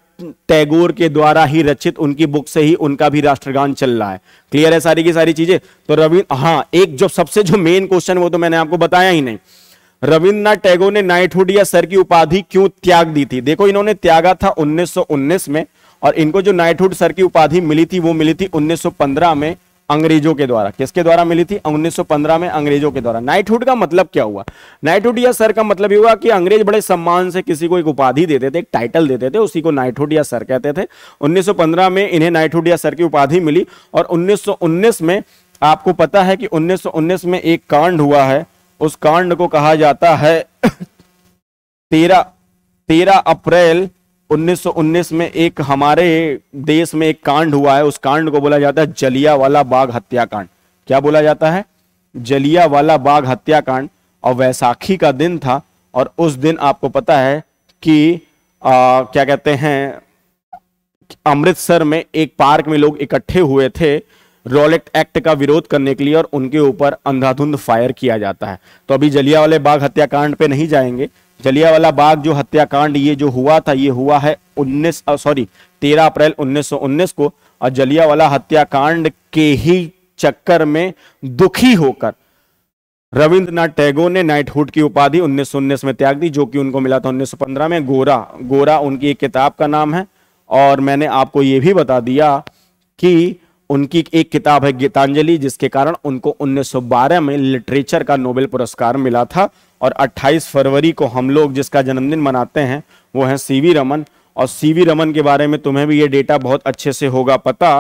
टैगोर के द्वारा ही रचित उनकी बुक से ही उनका भी राष्ट्रगान चल रहा है क्लियर है सारी की सारी चीजें तो रविंद्र हाँ एक जो सबसे जो मेन क्वेश्चन वो तो मैंने आपको बताया ही नहीं रविन्द्रनाथ टैगोर ने नाइटहुड या सर की उपाधि क्यों त्याग दी थी देखो इन्होंने त्यागा था 1919 में और इनको जो नाइटहुड सर की उपाधि मिली थी वो मिली थी 1915 में अंग्रेजों के द्वारा किसके द्वारा मिली थी 1915 में अंग्रेजों के द्वारा नाइटहुड का मतलब क्या हुआ नाइटहुड या सर का मतलब ये हुआ कि अंग्रेज बड़े सम्मान से किसी को एक उपाधि देते थे एक टाइटल देते थे उसी को नाइटहुड या सर कहते थे उन्नीस में इन्हें नाइटहुड या सर की उपाधि मिली और उन्नीस में आपको पता है कि उन्नीस में एक कांड हुआ है उस कांड को कहा जाता है तेरह तेरह अप्रैल 1919 में एक हमारे देश में एक कांड हुआ है उस कांड को बोला जाता है जलिया वाला बाघ हत्याकांड क्या बोला जाता है जलिया वाला बाघ हत्याकांड और वैसाखी का दिन था और उस दिन आपको पता है कि आ, क्या कहते हैं अमृतसर में एक पार्क में लोग इकट्ठे हुए थे रोलेक्ट एक्ट का विरोध करने के लिए और उनके ऊपर अंधाधुंध फायर किया जाता है तो अभी जलिया वाले बाग हत्याकांड पे नहीं जाएंगे वाला बाग जो हत्याकांड ये जो हुआ था ये हुआ है 19 सॉरी 13 अप्रैल 1919 को और वाला हत्याकांड के ही चक्कर में दुखी होकर रविंद्रनाथ टैगोर ने नाइटहुड की उपाधि उन्नीस में त्याग दी जो कि उनको मिला था उन्नीस में गोरा गोरा उनकी एक किताब का नाम है और मैंने आपको ये भी बता दिया कि उनकी एक किताब है गीतांजलि जिसके कारण उनको 1912 में लिटरेचर का नोबेल पुरस्कार मिला था और 28 फरवरी को हम लोग जिसका जन्मदिन मनाते हैं वो है सीवी रमन और सीवी रमन के बारे में तुम्हें भी ये डेटा बहुत अच्छे से होगा पता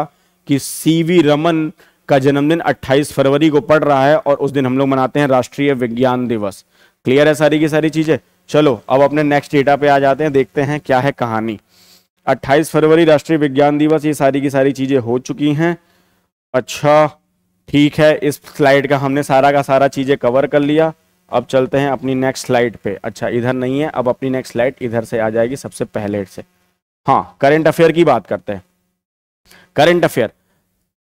कि सीवी रमन का जन्मदिन 28 फरवरी को पड़ रहा है और उस दिन हम लोग मनाते हैं राष्ट्रीय विज्ञान दिवस क्लियर है सारी की सारी चीज़ें चलो अब अपने नेक्स्ट डेटा पे आ जाते हैं देखते हैं क्या है कहानी अट्ठाईस फरवरी राष्ट्रीय विज्ञान दिवस ये सारी की सारी चीज़ें हो चुकी हैं अच्छा ठीक है इस स्लाइड का हमने सारा का सारा चीज़ें कवर कर लिया अब चलते हैं अपनी नेक्स्ट स्लाइड पे अच्छा इधर नहीं है अब अपनी नेक्स्ट स्लाइड इधर से आ जाएगी सबसे पहले से हाँ करंट अफेयर की बात करते हैं current affair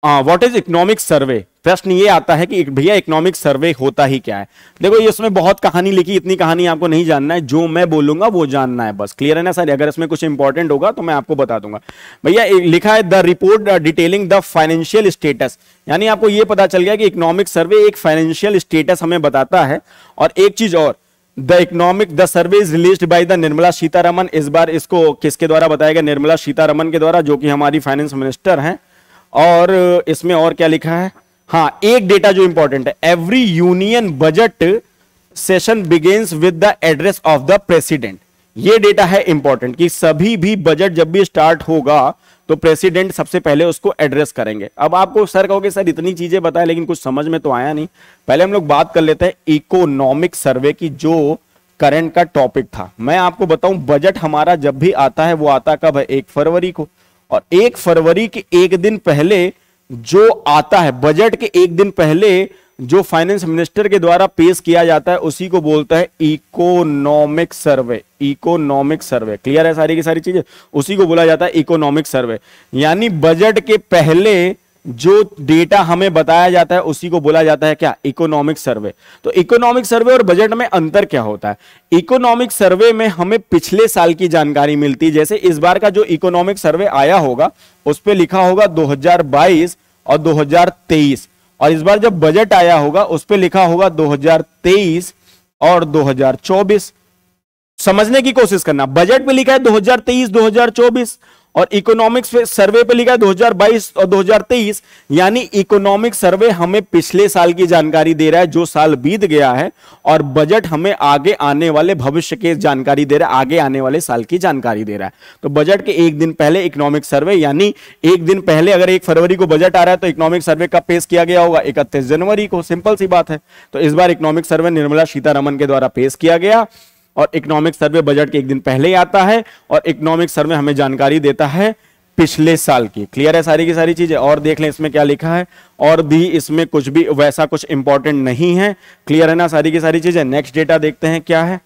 what is economic survey प्रश्न ये आता है कि भैया इकोनॉमिक सर्वे होता ही क्या है देखो इसमें बहुत कहानी लिखी इतनी कहानी आपको नहीं जानना है जो मैं बोलूंगा वो जानना है बस क्लियर है ना सर अगर इसमें कुछ इंपॉर्टेंट होगा तो मैं आपको बता दूंगा भैया लिखा है the report detailing the financial status यानी आपको ये पता चल गया कि इकोनॉमिक सर्वे एक फाइनेंशियल स्टेटस हमें बताता है और एक चीज और the economic the survey is release by the Nirmala Sitharaman इस बार इसको किसके द्वारा बताया गया निर्मला सीतारमन के द्वारा जो कि हमारी फाइनेंस मिनिस्टर हैं और इसमें और क्या लिखा है हाँ एक डेटा जो इंपॉर्टेंट है every union budget session begins with the address of the president ये डेटा है इंपॉर्टेंट कि सभी भी बजट जब भी स्टार्ट होगा तो प्रेसिडेंट सबसे पहले उसको एड्रेस करेंगे अब आपको सर कहोगे सर इतनी चीजें बताए लेकिन कुछ समझ में तो आया नहीं पहले हम लोग बात कर लेते हैं इकोनॉमिक सर्वे की जो करंट का टॉपिक था मैं आपको बताऊं बजट हमारा जब भी आता है वो आता कब है एक फरवरी को और एक फरवरी के एक दिन पहले जो आता है बजट के एक दिन पहले जो फाइनेंस मिनिस्टर के द्वारा पेश किया जाता है उसी को बोलता है economic survey economic survey clear है सारी की सारी चीजें उसी को बोला जाता है इकोनॉमिक सर्वे यानी बजट के पहले जो डेटा हमें बताया जाता है उसी को बोला जाता है क्या इकोनॉमिक सर्वे तो इकोनॉमिक सर्वे और बजट में अंतर क्या होता है इकोनॉमिक सर्वे में हमें पिछले साल की जानकारी मिलती है जैसे इस बार का जो इकोनॉमिक सर्वे आया होगा उस पर लिखा होगा 2022 और 2023 और इस बार जब बजट आया होगा उस पर लिखा होगा दो और दो समझने की कोशिश करना बजट में लिखा है 2023 2024 और इकोनॉमिक्स सर्वे पे लिखा है 2022 और 2023 यानी इकोनॉमिक सर्वे हमें पिछले साल की जानकारी दे रहा है जो साल बीत गया है और बजट हमें आगे आने वाले भविष्य के जानकारी दे रहा है आगे आने वाले साल की जानकारी दे रहा है तो बजट के एक दिन पहले इकोनॉमिक सर्वे यानी एक दिन पहले अगर एक फरवरी को बजट आ रहा है तो इकोनॉमिक सर्वे कब पेश किया गया होगा इकतीस जनवरी को सिंपल सी बात है तो इस बार इकोनॉमिक सर्वे निर्मला सीतारमन के द्वारा पेश किया गया और इकोनॉमिक सर्वे बजट के एक दिन पहले ही आता है और इकोनॉमिक सर्वे हमें जानकारी देता है पिछले साल की क्लियर है सारी की सारी चीजें और देख लें इसमें क्या लिखा है और भी इसमें कुछ भी वैसा कुछ इंपॉर्टेंट नहीं है क्लियर है ना सारी की सारी चीजें नेक्स्ट डेटा देखते हैं क्या है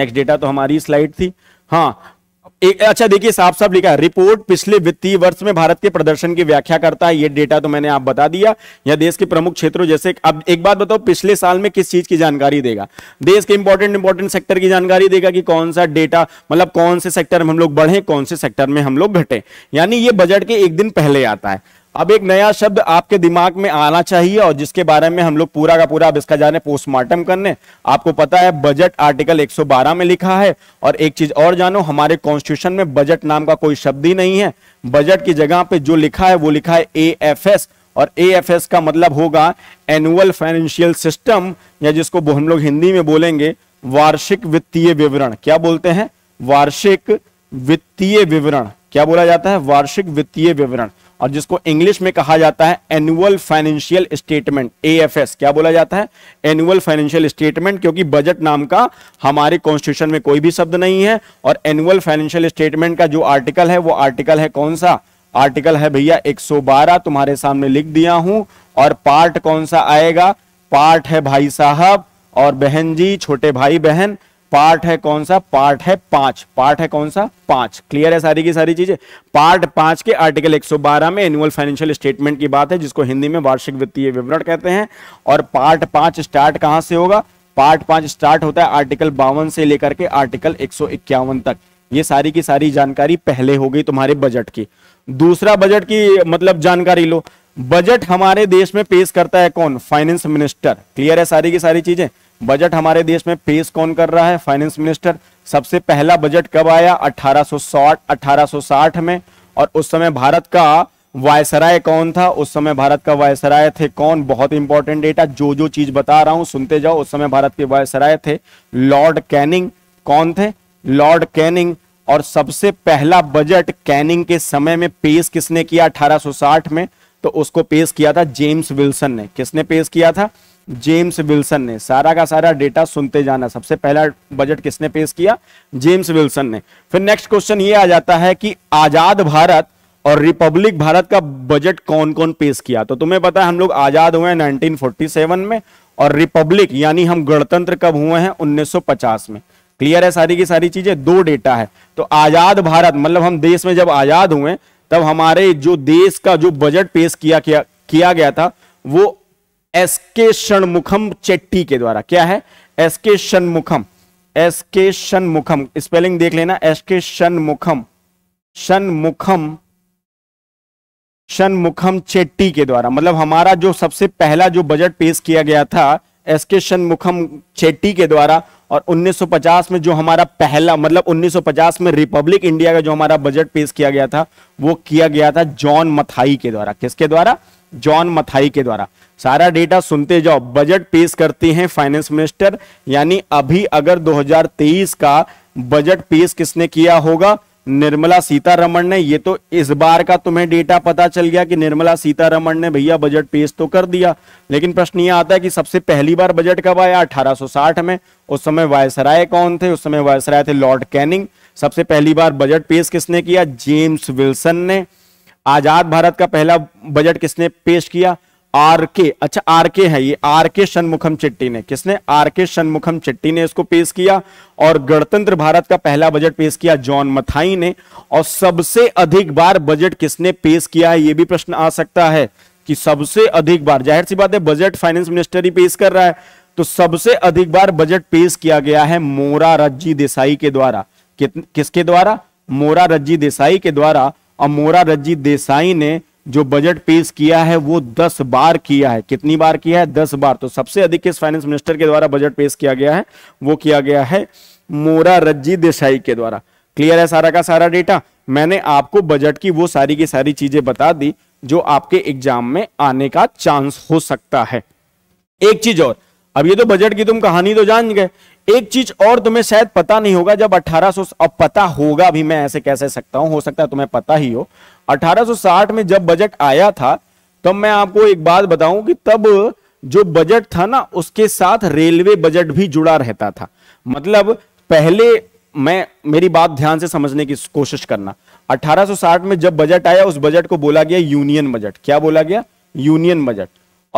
नेक्स्ट डेटा तो हमारी स्लाइड थी हाँ एक अच्छा देखिए साफ साफ लिखा है रिपोर्ट पिछले वित्तीय वर्ष में भारत के प्रदर्शन की व्याख्या करता है ये डेटा तो मैंने आप बता दिया या देश के प्रमुख क्षेत्रों जैसे अब एक बात बताओ पिछले साल में किस चीज की जानकारी देगा देश के इंपॉर्टेंट इंपॉर्टेंट सेक्टर की जानकारी देगा कि कौन सा डेटा मतलब कौन से सेक्टर में हम लोग बढ़े कौन से सेक्टर में हम लोग घटे यानी ये बजट के एक दिन पहले आता है अब एक नया शब्द आपके दिमाग में आना चाहिए और जिसके बारे में हम लोग पूरा का पूरा अब इसका जाने पोस्टमार्टम करने आपको पता है बजट आर्टिकल 112 में लिखा है और एक चीज और जानो हमारे कॉन्स्टिट्यूशन में बजट नाम का कोई शब्द ही नहीं है बजट की जगह पे जो लिखा है वो लिखा है ए और ए का मतलब होगा एनुअल फाइनेंशियल सिस्टम या जिसको हम लोग हिंदी में बोलेंगे वार्षिक वित्तीय विवरण क्या बोलते हैं वार्षिक वित्तीय विवरण क्या बोला जाता है वार्षिक वित्तीय विवरण और जिसको इंग्लिश में कहा जाता है एनुअल फाइनेंशियल स्टेटमेंट एएफएस क्या बोला जाता है एनुअल फाइनेंशियल स्टेटमेंट क्योंकि बजट नाम का हमारे कॉन्स्टिट्यूशन में कोई भी शब्द नहीं है और एनुअल फाइनेंशियल स्टेटमेंट का जो आर्टिकल है वो आर्टिकल है कौन सा आर्टिकल है भैया 112 तुम्हारे सामने लिख दिया हूं और पार्ट कौन सा आएगा पार्ट है भाई साहब और बहन जी छोटे भाई बहन पार्ट है कौन सा पार्ट है पांच पार्ट है कौन सा पांच क्लियर है सारी की सारी चीजें पार्ट पांच के आर्टिकल 112 में एनुअल फाइनेंशियल स्टेटमेंट की बात है जिसको हिंदी में वार्षिक वित्तीय विवरण कहते हैं और पार्ट पांच स्टार्ट कहां से होगा पार्ट पांच स्टार्ट होता है आर्टिकल बावन से लेकर के आर्टिकल एक तक ये सारी की सारी जानकारी पहले हो गई तुम्हारे बजट की दूसरा बजट की मतलब जानकारी लो बजट हमारे देश में पेश करता है कौन फाइनेंस मिनिस्टर क्लियर है सारी की सारी चीजें बजट हमारे देश में पेश कौन कर रहा है फाइनेंस मिनिस्टर सबसे पहला बजट कब आया 1860 1860 में और उस समय भारत का वायसराय कौन था उस समय भारत का वायसराय थे कौन बहुत इंपॉर्टेंट डेटा जो जो चीज बता रहा हूं सुनते जाओ उस समय भारत के वायसराय थे लॉर्ड कैनिंग कौन थे लॉर्ड कैनिंग और सबसे पहला बजट कैनिंग के समय में पेश किसने किया 1860 में तो उसको पेश किया था जेम्स विल्सन ने किसने पेश किया था जेम्स विल्सन ने सारा का सारा डेटा सुनते जाना सबसे पहला बजट किसने पेश किया जेम्स विल्सन ने फिर नेक्स्ट क्वेश्चन ये आ जाता है कि आजाद भारत और रिपब्लिक भारत का बजट कौन कौन पेश किया तो तुम्हें पता है हम लोग आजाद हुए हैं 1947 में और रिपब्लिक यानी हम गणतंत्र कब हुए हैं 1950 में क्लियर है सारी की सारी चीजें दो डेटा है तो आजाद भारत मतलब हम देश में जब आजाद हुए तब हमारे जो देश का जो बजट पेश किया किया किया गया था वो एस के षणमुखम चेट्टी के द्वारा क्या है एस के षणमुखम एस के षणमुखम स्पेलिंग देख लेना एस के षणमुखम षणमुखम षणमुखम चेट्टी के द्वारा मतलब हमारा जो सबसे पहला जो बजट पेश किया गया था एस के षणमुखम चेट्टी के द्वारा और 1950 में जो हमारा पहला मतलब 1950 में रिपब्लिक इंडिया का जो हमारा बजट पेश किया गया था वो किया गया था जॉन मथाई के द्वारा किसके द्वारा जॉन मथाई के द्वारा सारा डेटा सुनते जाओ बजट पेश करते हैं फाइनेंस मिनिस्टर यानी अभी अगर 2023 का बजट पेश किसने किया होगा निर्मला सीतारमण ने ये तो इस बार का तुम्हें डेटा पता चल गया कि निर्मला सीतारमण ने भैया बजट पेश तो कर दिया लेकिन प्रश्न ये आता है कि सबसे पहली बार बजट कब आया 1860 में उस समय वायसराय कौन थे उस समय वायसराय थे लॉर्ड कैनिंग सबसे पहली बार बजट पेश किसने किया जेम्स विल्सन ने आजाद भारत का पहला बजट किसने पेश किया आर के अच्छा आर के है ये आर के शनमुखम चिट्टी ने किसने आर के शनमुखम चिट्टी ने इसको पेश किया और गणतंत्र भारत का पहला बजट पेश किया जॉन मथाई ने और सबसे अधिक बार बजट किसने पेश किया है ये भी प्रश्न आ सकता है कि सबसे अधिक बार जाहिर सी बात है बजट फाइनेंस मिनिस्टर ही पेश कर रहा है तो सबसे अधिक बार बजट पेश किया गया है मोरा रज्जी देसाई के द्वारा कि, किसके द्वारा मोरा रज्जी देसाई के द्वारा और मोरा रज्जी देसाई ने जो बजट पेश किया है वो दस बार किया है कितनी बार किया है दस बार तो सबसे अधिक किस फाइनेंस मिनिस्टर के द्वारा बजट पेश किया गया है वो किया गया है मोरा रज्जी देसाई के द्वारा क्लियर है सारा का सारा डेटा मैंने आपको बजट की वो सारी की सारी चीजें बता दी जो आपके एग्जाम में आने का चांस हो सकता है एक चीज और अब ये तो बजट की तुम कहानी तो जान गए एक चीज और तुम्हें शायद पता नहीं होगा जब 1800 अब पता होगा भी मैं ऐसे कैसे सकता हूं हो सकता है तुम्हें पता ही हो 1860 में जब बजट आया था तब तो मैं आपको एक बात बताऊं कि तब जो बजट था ना उसके साथ रेलवे बजट भी जुड़ा रहता था मतलब पहले मैं मेरी बात ध्यान से समझने की कोशिश करना 1860 में जब बजट आया उस बजट को बोला गया यूनियन बजट क्या बोला गया यूनियन बजट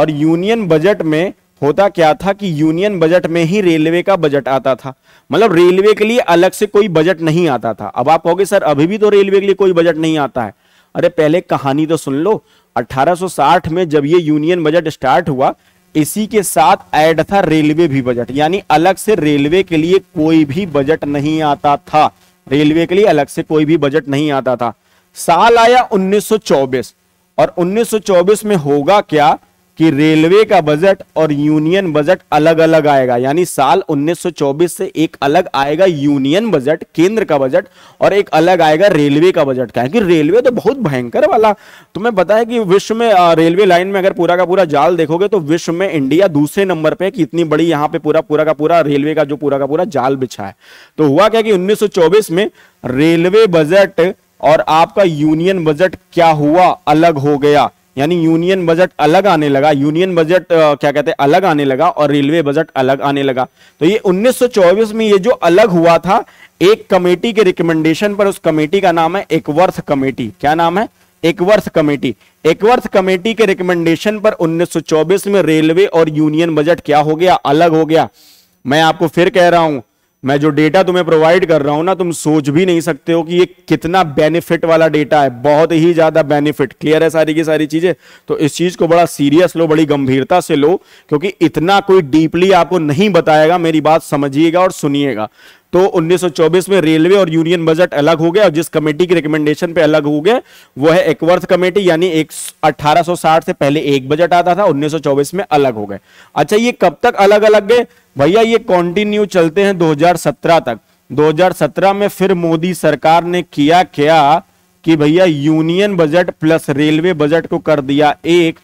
और यूनियन बजट में होता क्या था कि यूनियन बजट में ही रेलवे का बजट आता था मतलब रेलवे के लिए अलग से कोई बजट नहीं आता था अब आप कहोगे सर अभी भी तो रेलवे के लिए कोई बजट नहीं आता है अरे पहले कहानी तो सुन लो 1860 में जब ये यूनियन बजट स्टार्ट हुआ इसी के साथ ऐड था रेलवे भी बजट यानी अलग से रेलवे के लिए कोई भी बजट नहीं आता था रेलवे के लिए अलग से कोई भी बजट नहीं आता था साल आया 1924 और 1924 में होगा क्या कि रेलवे का बजट और यूनियन बजट अलग अलग आएगा यानी साल 1924 से एक अलग आएगा यूनियन बजट केंद्र का बजट और एक अलग आएगा रेलवे का बजट का क्योंकि रेलवे तो बहुत भयंकर वाला तुम्हें बताया कि विश्व में रेलवे लाइन में अगर पूरा का पूरा जाल देखोगे तो विश्व में इंडिया दूसरे नंबर पर कि इतनी बड़ी यहां पर पूरा पूरा का पूरा रेलवे का जो पूरा का पूरा जाल बिछा है तो हुआ क्या कि उन्नीस में रेलवे बजट और आपका यूनियन बजट क्या हुआ अलग हो गया यानी यूनियन बजट अलग आने लगा यूनियन बजट क्या कहते हैं अलग आने लगा और रेलवे बजट अलग आने लगा तो ये 1924 में ये जो अलग हुआ था एक कमेटी के रिकमेंडेशन पर उस कमेटी का नाम है एक वर्ष कमेटी क्या नाम है एक वर्ष कमेटी एक वर्ष कमेटी के रिकमेंडेशन पर 1924 में रेलवे और यूनियन बजट क्या हो गया अलग हो गया मैं आपको फिर कह रहा हूं मैं जो डेटा तुम्हें प्रोवाइड कर रहा हूं ना तुम सोच भी नहीं सकते हो कि ये कितना बेनिफिट वाला डेटा है बहुत ही ज्यादा बेनिफिट क्लियर है सारी की सारी चीजें तो इस चीज को बड़ा सीरियस लो बड़ी गंभीरता से लो क्योंकि इतना कोई डीपली आपको नहीं बताएगा मेरी बात समझिएगा और सुनिएगा तो 1924 में रेलवे और यूनियन बजट अलग हो गया और जिस कमेटी की रिकमेंडेशन पे अलग हो गए वो है एकवर्थ कमेटी यानी एक 1860 से पहले एक बजट आता था 1924 में अलग हो गए अच्छा ये कब तक अलग अलग गए भैया ये कंटिन्यू चलते हैं 2017 तक 2017 में फिर मोदी सरकार ने किया क्या कि भैया union budget plus railway budget को कर दिया एक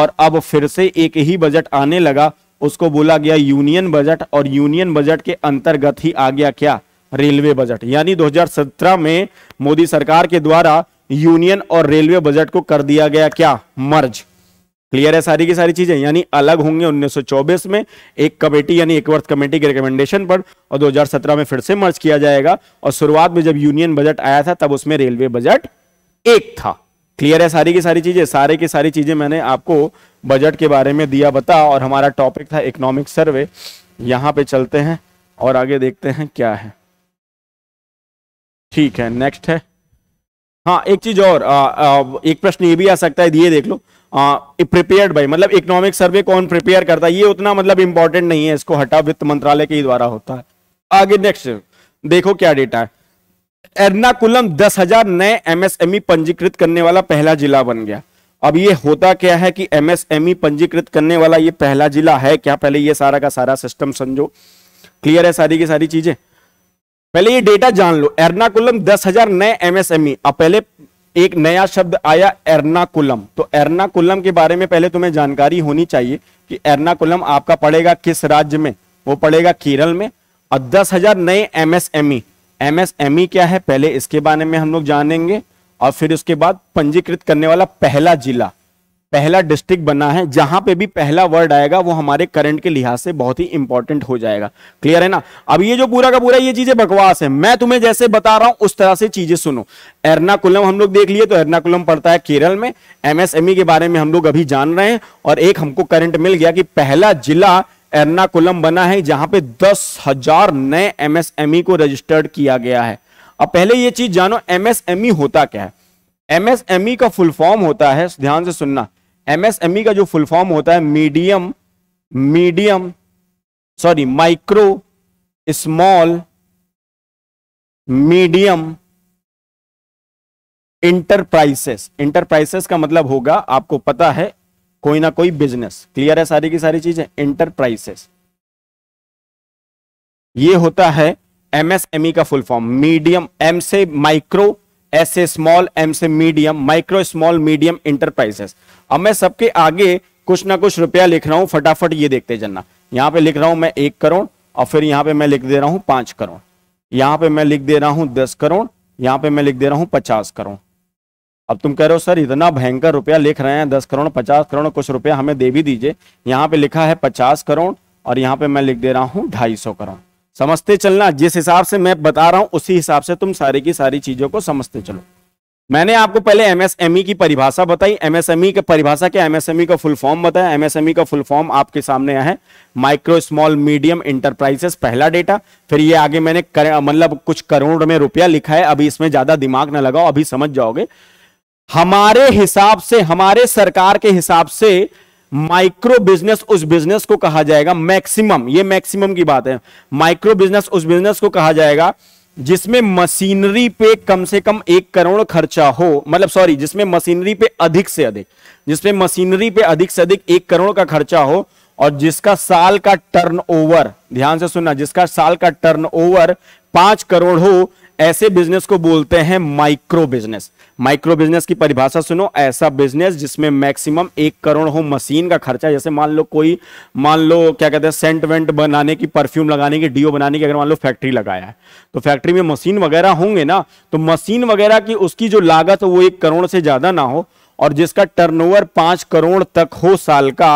और अब फिर से एक ही बजट आने लगा उसको बोला गया यूनियन बजट और यूनियन बजट के अंतर्गत ही आ गया क्या रेलवे बजट यानी 2017 में मोदी सरकार के द्वारा यूनियन और रेलवे बजट को कर दिया गया क्या मर्ज क्लियर है सारी की सारी चीजें यानी अलग होंगे 1924 में एक कमेटी यानी एक वर्ष कमेटी के रिकमेंडेशन पर और 2017 में फिर से मर्ज किया जाएगा और शुरुआत में जब यूनियन बजट आया था तब उसमें रेलवे बजट एक था क्लियर है सारी की सारी चीजें सारे की सारी चीजें मैंने आपको बजट के बारे में दिया बता और हमारा टॉपिक था इकोनॉमिक सर्वे यहाँ पे चलते हैं और आगे देखते हैं क्या है ठीक है नेक्स्ट है हाँ एक चीज और आ, आ, एक प्रश्न ये भी आ सकता है दिए देख लो प्रिपेयर्ड बाई मतलब इकोनॉमिक सर्वे कौन प्रिपेयर करता है ये उतना मतलब इंपॉर्टेंट नहीं है इसको हटा वित्त मंत्रालय के द्वारा होता है आगे नेक्स्ट देखो क्या डेटा है एर्नाकुलम दस हजार नए एमएसएमई e पंजीकृत करने वाला पहला जिला बन गया अब ये होता क्या है कि एमएसएमई e पंजीकृत करने वाला ये पहला जिला है क्या पहले ये सारा का सारा सिस्टम समझो क्लियर है सारी की सारी चीजें पहले ये डेटा जान लो एर्नाकुलम दस हजार नए एमएसएमई e। अब पहले एक नया शब्द आया एर्नाकुलम तो एर्नाकुलम के बारे में पहले तुम्हें जानकारी होनी चाहिए कि एर्नाकुलम आपका पड़ेगा किस राज्य में वो पड़ेगा केरल में और दस हजार नए एमएसएमई एमएसएमई e। क्या है पहले इसके बारे में हम लोग जानेंगे और फिर उसके बाद पंजीकृत करने वाला पहला जिला पहला डिस्ट्रिक्ट बना है जहां पे भी पहला वर्ड आएगा वो हमारे करंट के लिहाज से बहुत ही इंपॉर्टेंट हो जाएगा क्लियर है ना अब ये जो पूरा का पूरा ये चीजें बकवास है मैं तुम्हें जैसे बता रहा हूं उस तरह से चीजें सुनो एर्नाकुलम हम लोग देख लिए तो एर्नाकुलम पड़ता है केरल में एमएसएमई e के बारे में हम लोग अभी जान रहे हैं और एक हमको करंट मिल गया कि पहला जिला एर्नाकुलम बना है जहां पे दस हजार नए एमएसएमई e को रजिस्टर्ड किया गया है अब पहले ये चीज जानो एमएसएमई e होता क्या है एमएसएमई e का फुल फॉर्म होता है ध्यान से सुनना एमएसएमई e का जो फुल फॉर्म होता है medium medium sorry micro small medium enterprises enterprises का मतलब होगा आपको पता है कोई ना कोई बिजनेस क्लियर है सारी की सारी चीजें इंटरप्राइसेस ये होता है एमएसएमई e का फुल फॉर्म मीडियम एम से माइक्रो एस ए स्मॉल एम से medium micro small medium enterprises अब मैं सबके आगे कुछ ना कुछ रुपया लिख रहा हूं फटाफट ये देखते जन्ना यहाँ पे लिख रहा हूं मैं एक करोड़ और फिर यहाँ पे मैं लिख दे रहा हूँ पांच करोड़ यहाँ पे मैं लिख दे रहा हूँ दस करोड़ यहाँ पे मैं लिख दे रहा हूँ पचास करोड़ अब तुम कह रहे हो सर इतना भयंकर रुपया लिख रहे हैं दस करोड़ पचास करोड़ कुछ रुपया हमें दे भी दीजिए यहाँ पे लिखा है पचास करोड़ और यहाँ पे मैं लिख दे रहा हूँ ढाई सौ करोड़ समझते चलना जिस हिसाब से मैं बता रहा हूं उसी हिसाब से तुम सारी की सारी चीजों को समझते चलो मैंने आपको पहले एमएसएमई e की परिभाषा बताई एमएसएमई e की परिभाषा क्या एमएसएमई e का फुल फॉर्म बताया एमएसएमई का फुल फॉर्म आपके सामने है माइक्रो स्मॉल मीडियम इंटरप्राइजेस पहला डेटा फिर ये आगे मैंने मतलब कुछ करोड़ में रुपया लिखा है अभी इसमें ज्यादा दिमाग ना लगाओ अभी समझ जाओगे हमारे हिसाब से हमारे सरकार के हिसाब से माइक्रो बिजनेस उस बिजनेस को कहा जाएगा मैक्सिमम ये मैक्सिमम की बात है माइक्रो बिजनेस उस बिजनेस को कहा जाएगा जिसमें मशीनरी पे कम से कम एक करोड़ खर्चा हो मतलब सॉरी जिसमें मशीनरी पे अधिक से अधिक जिसमें मशीनरी पे अधिक से अधिक एक करोड़ का खर्चा हो और जिसका साल का टर्नओवर ध्यान से सुनना जिसका साल का टर्नओवर पांच करोड़ हो ऐसे बिजनेस को बोलते हैं माइक्रो बिजनेस माइक्रो बिजनेस की परिभाषा सुनो ऐसा बिजनेस जिसमें मैक्सिमम एक करोड़ हो मशीन का खर्चा जैसे मान लो कोई मान लो क्या कहते हैं सेंट वेंट बनाने की परफ्यूम लगाने की डीओ बनाने की अगर मान लो फैक्ट्री लगाया है तो फैक्ट्री में मशीन वगैरह होंगे ना तो मशीन वगैरह की उसकी जो लागत है वो एक करोड़ से ज्यादा ना हो और जिसका टर्नओवर पांच करोड़ तक हो साल का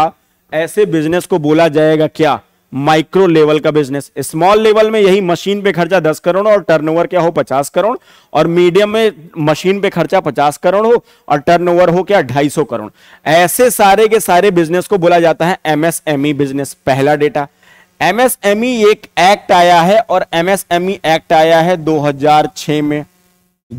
ऐसे बिजनेस को बोला जाएगा क्या माइक्रो लेवल का बिजनेस स्मॉल लेवल में यही मशीन पे खर्चा दस करोड़ और टर्नओवर क्या हो पचास करोड़ और मीडियम में मशीन पे खर्चा पचास करोड़ हो और टर्नओवर हो क्या ढाई सौ करोड़ ऐसे सारे के सारे बिजनेस को बोला जाता है एमएसएमई बिजनेस e पहला डेटा एमएसएमई e एक एक्ट आया है और एमएसएमई एक्ट e आया है दो में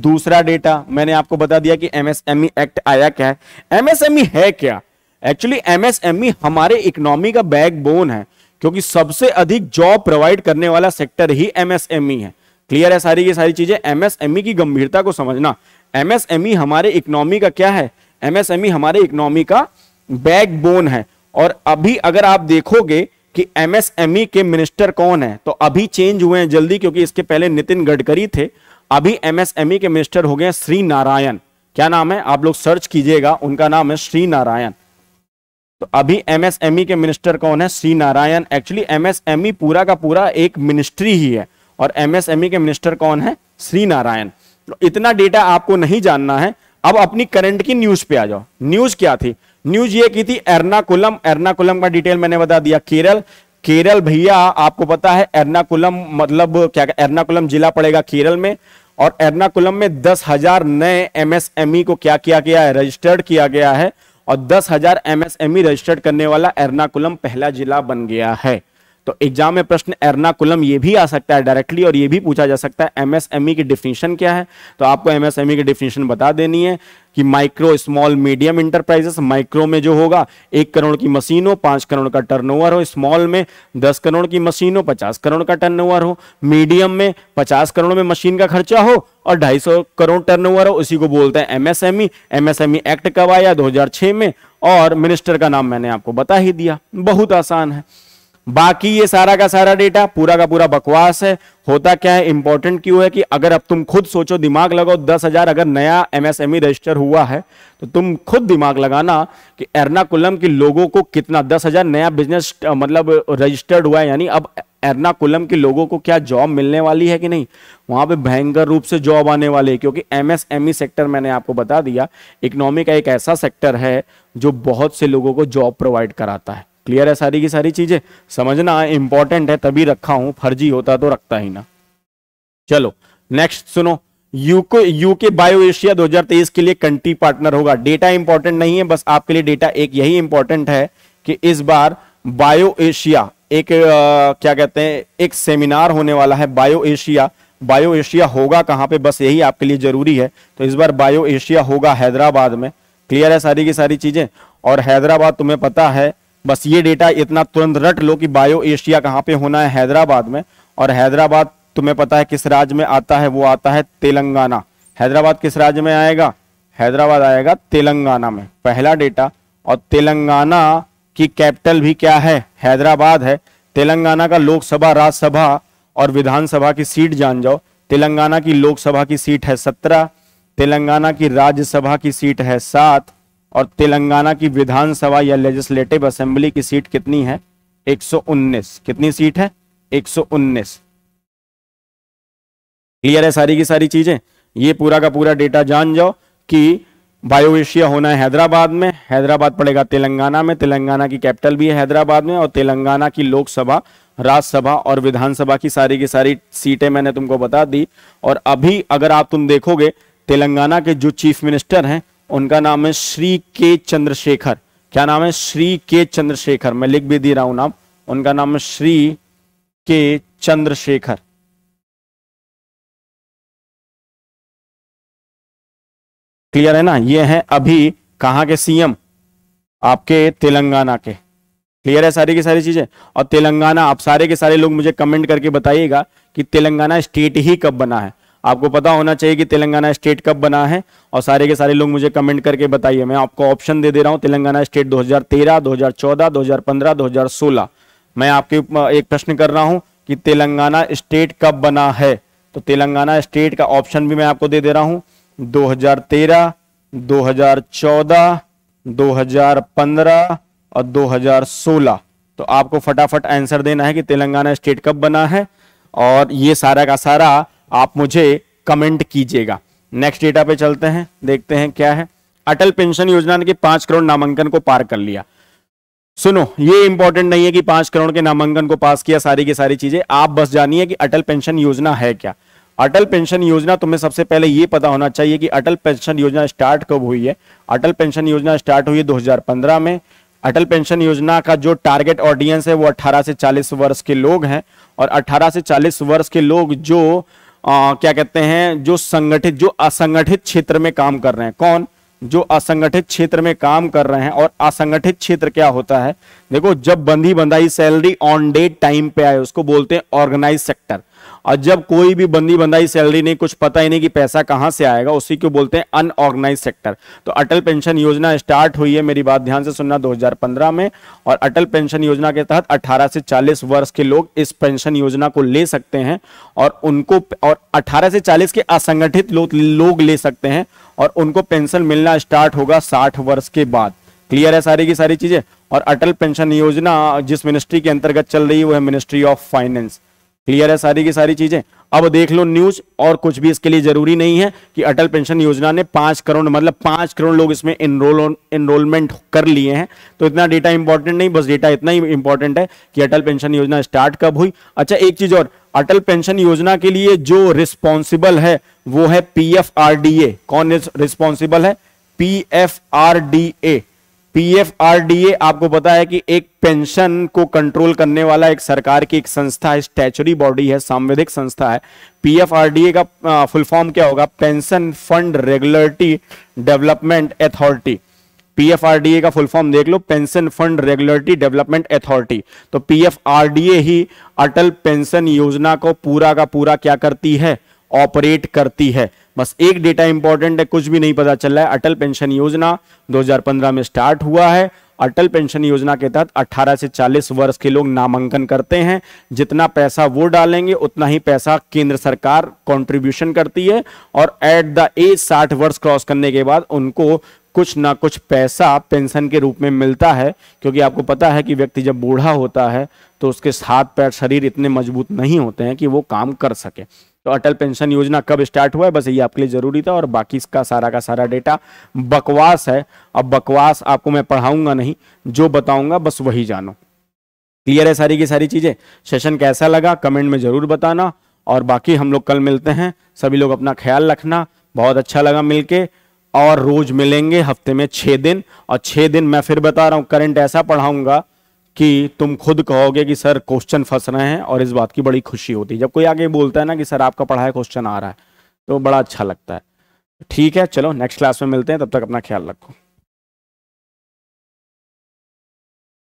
दूसरा डेटा मैंने आपको बता दिया कि एमएसएमई एक्ट आया क्या है एमएसएमई है क्या एक्चुअली एमएसएमई हमारे इकोनॉमी का बैकबोन है क्योंकि सबसे अधिक जॉब प्रोवाइड करने वाला सेक्टर ही एमएसएमई e है क्लियर है सारी की सारी चीजें एमएसएमई e की गंभीरता को समझना एमएसएमई e हमारे इकोनॉमी का क्या है एमएसएमई हमारे इकोनॉमी का बैकबोन है और अभी अगर आप देखोगे कि एमएसएमई के मिनिस्टर कौन है तो अभी चेंज हुए हैं जल्दी क्योंकि इसके पहले नितिन गडकरी थे अभी एमएसएमई के मिनिस्टर हो गए श्री नारायण क्या नाम है आप लोग सर्च कीजिएगा उनका नाम है श्री नारायण तो अभी एमएसएमई e के मिनिस्टर कौन है C Narayan actually MSME e पूरा का पूरा एक मिनिस्ट्री ही है और एमएसएमई e के मिनिस्टर कौन है श्री नारायण तो इतना डेटा आपको नहीं जानना है अब अपनी करंट की न्यूज पे आ जाओ न्यूज क्या थी न्यूज ये की थी एर्नाकुलम एर्नाकुलम का डिटेल मैंने बता दिया केरल केरल भैया आपको पता है एर्नाकुलम मतलब क्या एर्नाकुलम जिला पड़ेगा केरल में और एर्नाकुलम में दस हजार नए एमएसएमई को क्या किया गया है रजिस्टर्ड किया गया है और दस हजार एमएसएमई रजिस्टर्ड करने वाला एर्नाकुलम पहला जिला बन गया है तो एग्जाम में प्रश्न एर्नाकुलम ये भी आ सकता है डायरेक्टली और ये भी पूछा जा सकता है एमएसएमई e की डिफिनीशन क्या है तो आपको एमएसएमई e की डिफिनीशन बता देनी है कि micro small medium enterprises micro में जो होगा एक करोड़ की मशीन हो पांच करोड़ का टर्नओवर हो स्मॉल में दस करोड़ की मशीन हो पचास करोड़ का टर्नओवर हो मीडियम में पचास करोड़ में मशीन का खर्चा हो और ढाई सौ करोड़ टर्नओवर हो उसी को बोलते हैं एमएसएमई एमएसएमई एक्ट कब आया दो में और मिनिस्टर का नाम मैंने आपको बता ही दिया बहुत आसान है बाकी ये सारा का सारा डेटा पूरा का पूरा बकवास है होता क्या है इंपॉर्टेंट क्यों है कि अगर अब तुम खुद सोचो दिमाग लगाओ दस हजार अगर नया एमएसएमई रजिस्टर e हुआ है तो तुम खुद दिमाग लगाना कि एर्नाकुलम के लोगों को कितना दस हजार नया बिजनेस मतलब रजिस्टर्ड हुआ है यानी अब एर्नाकुलम के लोगों को क्या जॉब मिलने वाली है कि नहीं वहां पे भयंकर रूप से जॉब आने वाले है क्योंकि एमएसएमई सेक्टर e मैंने आपको बता दिया इकोनॉमी का एक ऐसा सेक्टर है जो बहुत से लोगों को जॉब प्रोवाइड कराता है क्लियर है सारी की सारी चीजें समझना इंपॉर्टेंट है तभी रखा हूं फर्जी होता तो रखता ही ना चलो नेक्स्ट सुनो यूको यूके बायो एशिया 2023 के लिए कंट्री पार्टनर होगा डेटा इंपॉर्टेंट नहीं है बस आपके लिए डेटा एक यही इंपॉर्टेंट है कि इस बार बायो एशिया एक आ, क्या कहते हैं एक सेमिनार होने वाला है बायो एशिया बायो एशिया होगा कहां पे बस यही आपके लिए जरूरी है तो इस बार बायो एशिया होगा हैदराबाद में क्लियर है सारी की सारी चीजें और हैदराबाद तुम्हें पता है बस ये डेटा इतना तुरंत रट लो कि बायो एशिया कहाँ पे होना है हैदराबाद में और हैदराबाद तुम्हें पता है किस राज्य में आता है वो आता है तेलंगाना हैदराबाद किस राज्य में आएगा हैदराबाद आएगा तेलंगाना में पहला डेटा और तेलंगाना की कैपिटल भी क्या है हैदराबाद है तेलंगाना का लोकसभा राज्यसभा और विधानसभा की सीट जान जाओ तेलंगाना की लोकसभा की सीट है सत्रह तेलंगाना की राज्यसभा की सीट है सात और तेलंगाना की विधानसभा या लेजिस्लेटिव असेंबली की सीट कितनी है 119 कितनी सीट है 119 क्लियर है सारी की सारी चीजें ये पूरा का पूरा डेटा जान जाओ कि बायो एशिया होना है हैदराबाद में हैदराबाद पड़ेगा तेलंगाना में तेलंगाना की कैपिटल भी है हैदराबाद में और तेलंगाना की लोकसभा राज्यसभा और विधानसभा की सारी की सारी सीटें मैंने तुमको बता दी और अभी अगर आप तुम देखोगे तेलंगाना के जो चीफ मिनिस्टर हैं उनका नाम है श्री के चंद्रशेखर क्या नाम है श्री के चंद्रशेखर मैं लिख भी दे रहा हूं नाम उनका नाम है श्री के चंद्रशेखर क्लियर है ना ये हैं अभी कहा के सीएम आपके तेलंगाना के क्लियर है सारी की सारी चीजें और तेलंगाना आप सारे के सारे लोग मुझे कमेंट करके बताइएगा कि तेलंगाना स्टेट ही कब बना है आपको पता होना चाहिए कि तेलंगाना स्टेट कब बना है और सारे के सारे लोग मुझे कमेंट करके बताइए मैं आपको ऑप्शन दे दे रहा हूँ तेलंगाना स्टेट 2013, 2014, 2015, 2016 मैं आपके एक प्रश्न कर रहा हूँ कि तेलंगाना स्टेट कब बना है तो तेलंगाना स्टेट का ऑप्शन भी मैं आपको दे दे रहा हूँ दो हजार 2015 और दो तो आपको फटाफट आंसर देना है कि तेलंगाना स्टेट कब बना है और ये सारा का सारा आप मुझे कमेंट कीजिएगा नेक्स्ट डेटा पे चलते हैं देखते हैं क्या है अटल पेंशन योजना ने कि पांच करोड़ नामांकन को पार कर लिया सुनो ये इंपॉर्टेंट नहीं है कि पांच करोड़ के नामांकन को पास किया सारी की सारी चीजें आप बस जानिए कि अटल पेंशन योजना है क्या अटल पेंशन योजना तुम्हें सबसे पहले ये पता होना चाहिए कि अटल पेंशन योजना स्टार्ट कब हुई है अटल पेंशन योजना स्टार्ट हुई है 2015 में अटल पेंशन योजना का जो टारगेट ऑडियंस है वो 18 से 40 वर्ष के लोग हैं और 18 से 40 वर्ष के लोग जो आ, क्या कहते हैं जो संगठित जो असंगठित क्षेत्र में काम कर रहे हैं कौन जो असंगठित क्षेत्र में काम कर रहे हैं और असंगठित क्षेत्र क्या होता है देखो जब बंदी बंदाई सैलरी ऑन डे टाइम पे आए उसको बोलते हैं ऑर्गेनाइज सेक्टर और जब कोई भी बंदी बंदाई सैलरी नहीं कुछ पता ही नहीं कि पैसा कहाँ से आएगा उसी को बोलते हैं अनऑर्गेनाइज सेक्टर तो अटल पेंशन योजना स्टार्ट हुई है मेरी बात ध्यान से सुनना 2015 में और अटल पेंशन योजना के तहत 18 से 40 वर्ष के लोग इस पेंशन योजना को ले सकते हैं और उनको और अठारह से चालीस के असंगठित लोग लोग ले सकते हैं और उनको पेंशन मिलना स्टार्ट होगा साठ वर्ष के बाद क्लियर है सारी की सारी चीजें और अटल पेंशन योजना जिस मिनिस्ट्री के अंतर्गत चल रही है वो है मिनिस्ट्री ऑफ फाइनेंस क्लियर है सारी की सारी चीजें अब देख लो न्यूज और कुछ भी इसके लिए जरूरी नहीं है कि अटल पेंशन योजना ने पांच करोड़ मतलब पांच करोड़ लोग इसमें इनरोल इनरोलमेंट कर लिए हैं तो इतना डेटा इंपॉर्टेंट नहीं बस डेटा इतना ही इंपॉर्टेंट है कि अटल पेंशन योजना स्टार्ट कब हुई अच्छा एक चीज और अटल पेंशन योजना के लिए जो रिस्पॉन्सिबल है वो है पी कौन रिस्पॉन्सिबल है पी पीएफआरडीए आपको पता है कि एक पेंशन को कंट्रोल करने वाला एक सरकार की एक संस्था है स्टैचुरी बॉडी है सांविधिक संस्था है पीएफआरडीए का फुल फॉर्म क्या होगा pension fund regularity development authority PFRDA का फुल फॉर्म देख लो pension fund regularity development authority तो पीएफआरडीए ही अटल पेंशन योजना को पूरा का पूरा क्या करती है ऑपरेट करती है बस एक डेटा इंपॉर्टेंट है कुछ भी नहीं पता चल रहा है अटल पेंशन योजना 2015 में स्टार्ट हुआ है अटल पेंशन योजना के तहत 18 से 40 वर्ष के लोग नामांकन करते हैं जितना पैसा वो डालेंगे उतना ही पैसा केंद्र सरकार कंट्रीब्यूशन करती है और एट द एज 60 वर्ष क्रॉस करने के बाद उनको कुछ ना कुछ पैसा पेंशन के रूप में मिलता है क्योंकि आपको पता है कि व्यक्ति जब बूढ़ा होता है तो उसके हाथ पैर शरीर इतने मजबूत नहीं होते हैं कि वो काम कर सके तो अटल पेंशन योजना कब स्टार्ट हुआ है बस ये आपके लिए ज़रूरी था और बाकी इसका सारा का सारा डेटा बकवास है अब बकवास आपको मैं पढ़ाऊंगा नहीं जो बताऊंगा बस वही जानो क्लियर है सारी की सारी चीज़ें सेशन कैसा लगा कमेंट में ज़रूर बताना और बाकी हम लोग कल मिलते हैं सभी लोग अपना ख्याल रखना बहुत अच्छा लगा मिलके और रोज़ मिलेंगे हफ्ते में छः दिन और छः दिन मैं फिर बता रहा हूँ करंट ऐसा पढ़ाऊंगा कि तुम खुद कहोगे कि सर क्वेश्चन फंस रहे हैं और इस बात की बड़ी खुशी होती है जब कोई आगे बोलता है ना कि सर आपका पढ़ाया क्वेश्चन आ रहा है तो बड़ा अच्छा लगता है ठीक है चलो नेक्स्ट क्लास में मिलते हैं तब तक अपना ख्याल रखो